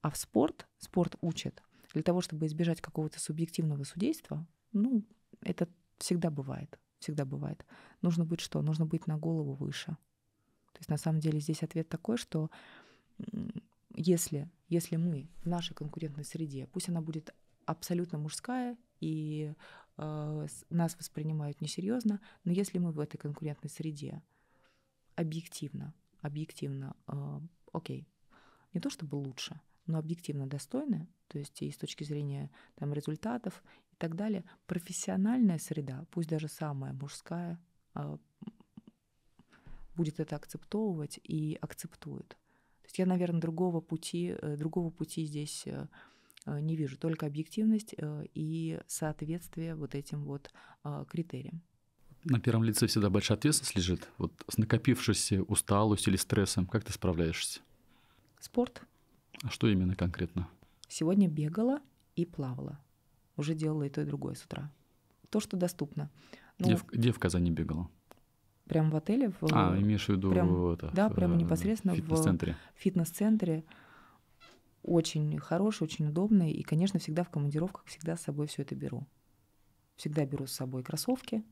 Speaker 2: А в спорт, спорт учит. Для того, чтобы избежать какого-то субъективного судейства, ну, это всегда бывает, всегда бывает. Нужно быть что? Нужно быть на голову выше. То есть на самом деле здесь ответ такой, что если, если мы в нашей конкурентной среде, пусть она будет абсолютно мужская и Э, нас воспринимают несерьезно, но если мы в этой конкурентной среде объективно, объективно, э, окей, не то чтобы лучше, но объективно достойны, то есть и с точки зрения там, результатов и так далее, профессиональная среда, пусть даже самая мужская, э, будет это акцептовывать и акцептует. То есть я, наверное, другого пути, другого пути здесь Э, не вижу, только объективность э, и соответствие вот этим вот а, критериям.
Speaker 1: На первом лице всегда большая ответственность лежит. Вот с накопившейся усталостью или стрессом, как ты справляешься? Спорт. А что именно конкретно?
Speaker 2: Сегодня бегала и плавала. Уже делала и то, и другое с утра. То, что доступно. Но... Ну, где, в,
Speaker 1: где в Казани бегала?
Speaker 2: Прям в отеле? В... А, имеешь в виду... Прям, это, да, прямо непосредственно фитнес-центре. в фитнес-центре очень хороший, очень удобный. И, конечно, всегда в командировках всегда с собой все это беру. Всегда беру с собой кроссовки.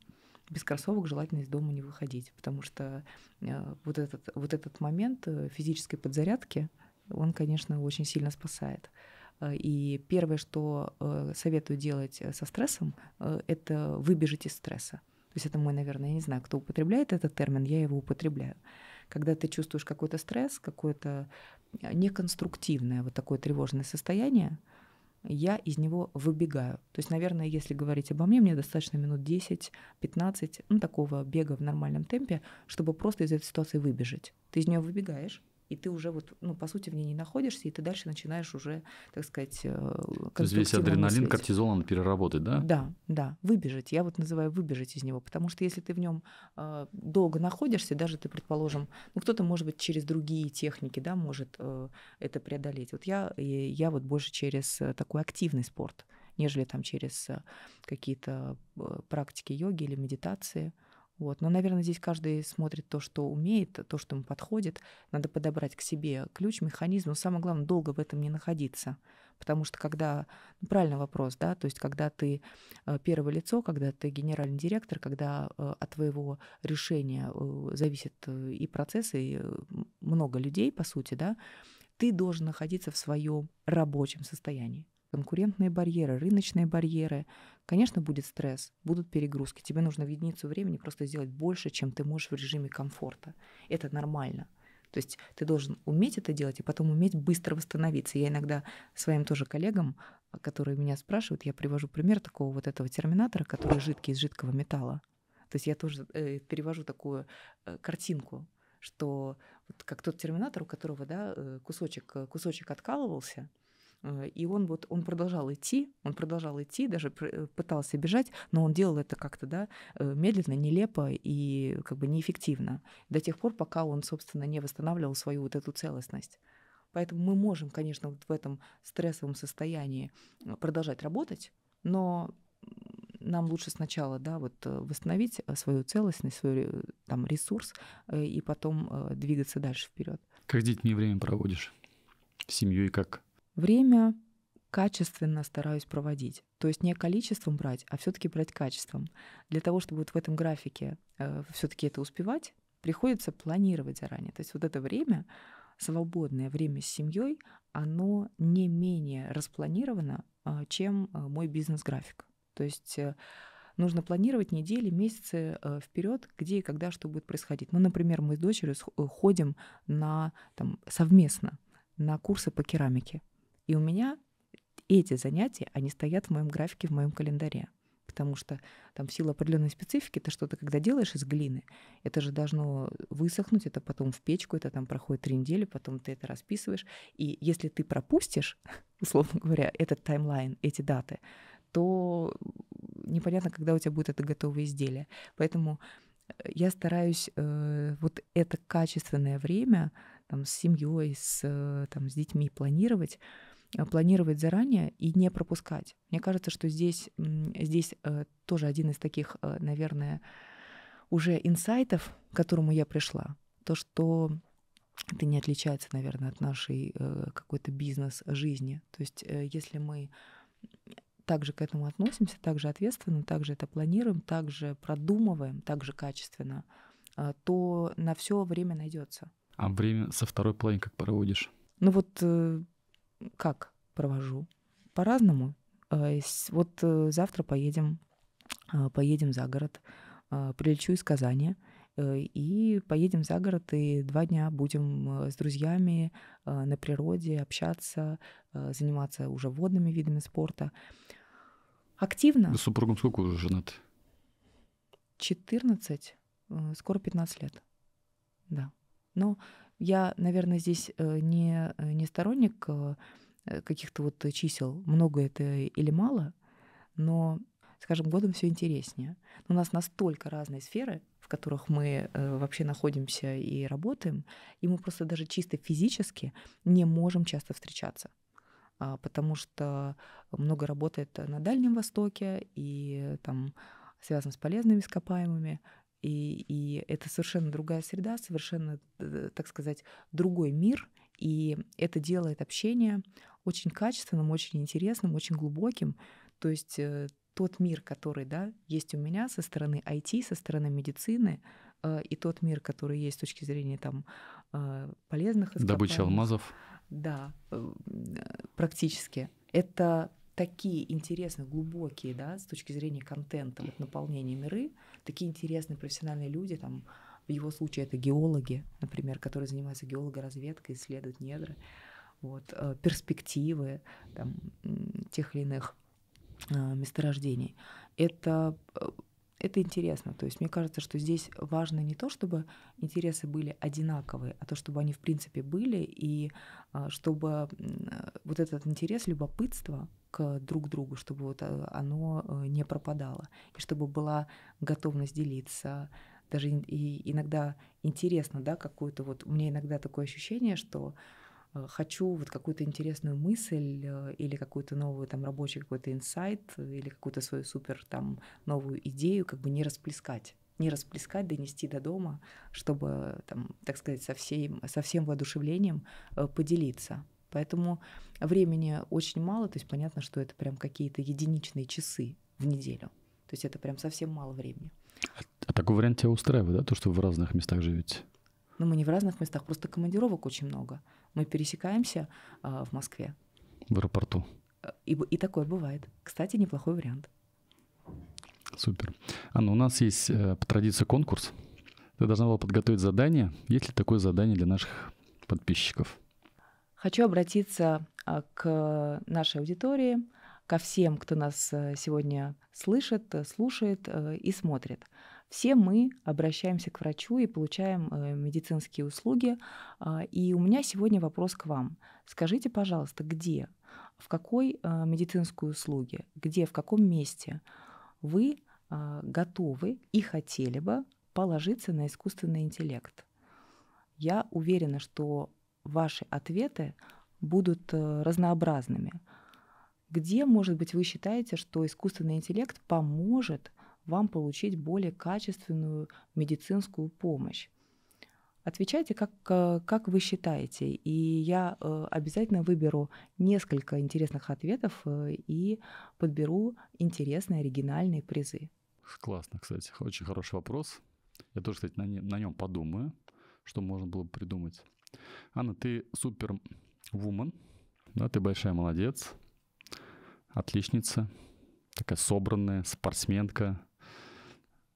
Speaker 2: Без кроссовок желательно из дома не выходить, потому что э, вот этот, вот этот момент э, физической подзарядки, он, конечно, очень сильно спасает. Э, и первое, что советую делать со стрессом, это выбежать из стресса. То есть это мой, наверное, я не знаю, кто употребляет этот термин, я его употребляю когда ты чувствуешь какой-то стресс, какое-то э, неконструктивное вот такое тревожное состояние, я из него выбегаю. То есть, наверное, если говорить обо мне, мне достаточно минут 10-15, ну, такого бега в нормальном темпе, чтобы просто из этой ситуации выбежать. Ты из нее выбегаешь, и ты уже вот, ну, по сути, в ней не находишься, и ты дальше начинаешь уже, так сказать, э, То есть весь адреналин, мыслить.
Speaker 1: кортизол надо переработать, да? Да,
Speaker 2: да, выбежать. Я вот называю выбежать из него, потому что если ты в нем э, долго находишься, даже ты, предположим, ну, кто-то, может быть, через другие техники, да, может э, это преодолеть. Вот я, я вот больше через э, такой активный спорт, нежели там через э, какие-то практики йоги или медитации. Вот. Но, наверное, здесь каждый смотрит то, что умеет, то, что ему подходит. Надо подобрать к себе ключ, механизм. Но самое главное, долго в этом не находиться. Потому что когда... Ну, правильный вопрос, да? То есть когда ты э, первое лицо, когда ты генеральный директор, когда э, от твоего решения э, зависят и процессы, и много людей, по сути, да, ты должен находиться в своем рабочем состоянии конкурентные барьеры, рыночные барьеры. Конечно, будет стресс, будут перегрузки. Тебе нужно в единицу времени просто сделать больше, чем ты можешь в режиме комфорта. Это нормально. То есть ты должен уметь это делать и потом уметь быстро восстановиться. Я иногда своим тоже коллегам, которые меня спрашивают, я привожу пример такого вот этого терминатора, который жидкий из жидкого металла. То есть я тоже э, перевожу такую э, картинку, что вот как тот терминатор, у которого да, э, кусочек, кусочек откалывался, Э, и он вот, он продолжал идти, он продолжал идти, даже э, пытался бежать, но он делал это как-то, да, э, медленно, нелепо и как бы неэффективно до тех пор, пока он, собственно, не восстанавливал свою вот эту целостность. Поэтому мы можем, конечно, вот в этом стрессовом состоянии продолжать работать, но нам лучше сначала да, вот восстановить свою целостность, свой там, ресурс, и потом двигаться дальше вперед.
Speaker 1: Как с детьми время проводишь? С семьей как?
Speaker 2: Время качественно стараюсь проводить. То есть не количеством брать, а все-таки брать качеством. Для того, чтобы вот в этом графике э, все-таки это успевать, приходится планировать заранее. То есть вот это время, свободное время с семьей, оно не менее распланировано, э, чем э, мой бизнес-график. То есть э, нужно планировать недели, месяцы э, вперед, где и когда что будет происходить. Ну, например, мы с дочерью э, ходим на там, совместно на курсы по керамике. И у меня эти занятия, они стоят в моем графике, в моем календаре. Потому что там в силу определенной специфики ты что-то, когда делаешь из глины, это же должно высохнуть, это потом в печку, это там проходит три недели, потом ты это расписываешь. И если ты пропустишь, условно говоря, этот таймлайн, эти даты, то непонятно, когда у тебя будет это готовое изделие. Поэтому э, я стараюсь э, вот это качественное время там, с семьей, с, э, там, с детьми планировать, Э, планировать заранее и не пропускать. Мне кажется, что здесь, здесь э, тоже один из таких, э, наверное, уже инсайтов, к которому я пришла, то, что это не отличается, наверное, от нашей какой-то бизнес-жизни. То есть если мы также к этому относимся, также ответственно, также это планируем, также продумываем, также качественно, то на все время найдется.
Speaker 1: А время со второй половины как проводишь?
Speaker 2: Ну вот как провожу? По-разному. Э, вот э, завтра поедем, э, поедем за город. Прилечу из Казани и поедем за город, и два дня будем с друзьями на природе общаться, заниматься уже водными видами спорта. Активно.
Speaker 1: С супругом сколько уже женат?
Speaker 2: 14, скоро 15 лет. Да. Но я, наверное, здесь э, не, э, не сторонник э, каких-то вот чисел, много это или мало, но с каждым годом все интереснее. У нас настолько разные сферы, в которых мы вообще находимся и работаем, и мы просто даже чисто физически не можем часто встречаться а, потому что много работает на Дальнем Востоке и там связано с полезными ископаемыми, и, и это совершенно другая среда, совершенно, э, так сказать, другой мир. И это делает общение очень качественным, очень интересным, очень глубоким. То есть э, тот мир, который да, есть у меня со стороны IT, со стороны медицины, э, и тот мир, который есть с точки зрения там, полезных ископаемых. Добыча алмазов. Да, практически. Это такие интересные, глубокие, да, с точки зрения контента, вот наполнения миры, такие интересные профессиональные люди, там, в его случае это геологи, например, которые занимаются геологоразведкой, исследуют недра, вот, э, перспективы там, тех или иных э, месторождений. Это э, это интересно. То есть мне кажется, что здесь важно не то, чтобы интересы были одинаковые, а то, чтобы они в принципе были, и чтобы вот этот интерес, любопытство, к друг другу, чтобы вот э, оно э, не пропадало, и чтобы была готовность делиться. Даже и иногда интересно, да, какую-то вот... У меня иногда такое ощущение, что э, хочу вот какую-то интересную мысль или какую-то новую там рабочий какой-то инсайт или какую-то свою супер там новую идею как бы не расплескать не расплескать, донести до дома, чтобы, там, так сказать, со всем, со всем воодушевлением поделиться. Поэтому времени очень мало, то есть понятно, что это прям какие-то единичные часы в неделю. То есть это прям совсем мало времени.
Speaker 1: А, а такой вариант тебя устраивает, да, то, что вы в разных местах живете?
Speaker 2: Ну, мы не в разных местах, просто командировок очень много. Мы пересекаемся э, в Москве. В аэропорту. А, и, и такое бывает. Кстати, неплохой вариант.
Speaker 1: Супер. Анна, ну, у нас есть э, по традиции конкурс. Ты должна была подготовить задание. Есть ли такое задание для наших подписчиков?
Speaker 2: Хочу обратиться а, к нашей аудитории, ко всем, кто нас э, сегодня слышит, э, слушает э, и смотрит. Все мы обращаемся к врачу и получаем медицинские услуги. А, и у меня сегодня вопрос к вам. Скажите, пожалуйста, где, в какой медицинской услуге, где, в каком месте вы а, готовы и хотели бы положиться на искусственный интеллект? Я уверена, что ваши ответы будут э, разнообразными. Где, может быть, вы считаете, что искусственный интеллект поможет вам получить более качественную медицинскую помощь? Отвечайте, как, э, как вы считаете, и я э, обязательно выберу несколько интересных ответов и подберу интересные оригинальные призы.
Speaker 1: Классно, кстати, очень хороший вопрос. Я тоже, кстати, на, нем подумаю, что можно было бы придумать. Анна, ты супер вумен, да, ты большая молодец, отличница, такая собранная, спортсменка.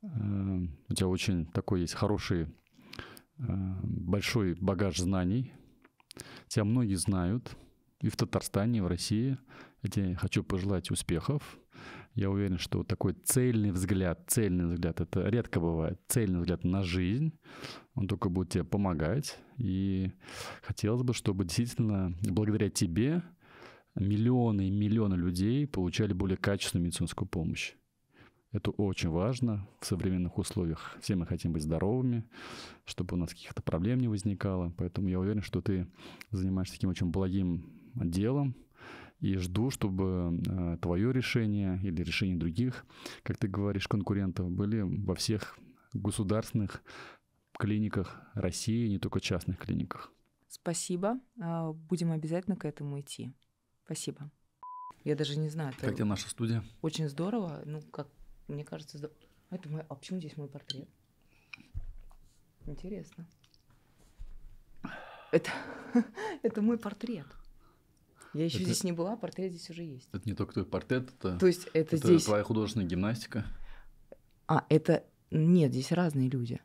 Speaker 1: Э, у тебя очень такой есть хороший, э, большой багаж знаний. Тебя многие знают и в Татарстане, и в России. Я тебе хочу пожелать успехов, я уверен, что такой цельный взгляд, цельный взгляд, это редко бывает, цельный взгляд на жизнь, он только будет тебе помогать. И хотелось бы, чтобы действительно благодаря тебе миллионы и миллионы людей получали более качественную медицинскую помощь. Это очень важно в современных условиях. Все мы хотим быть здоровыми, чтобы у нас каких-то проблем не возникало. Поэтому я уверен, что ты занимаешься таким очень благим делом, и жду, чтобы э, твое решение или решение других, как ты говоришь, конкурентов были во всех государственных клиниках России, не только частных клиниках.
Speaker 2: Спасибо. А, будем обязательно к этому идти. Спасибо. Я даже не знаю. Как тебе наша студия? Очень здорово. Ну, как мне кажется, здорово. это мой... А почему здесь мой портрет? Интересно. Это, это мой портрет. Я еще это... здесь не была, портрет здесь уже есть.
Speaker 1: Это не только твой портрет, это, То есть это, это здесь... твоя художественная гимнастика.
Speaker 2: А, это... Нет, здесь
Speaker 1: разные люди.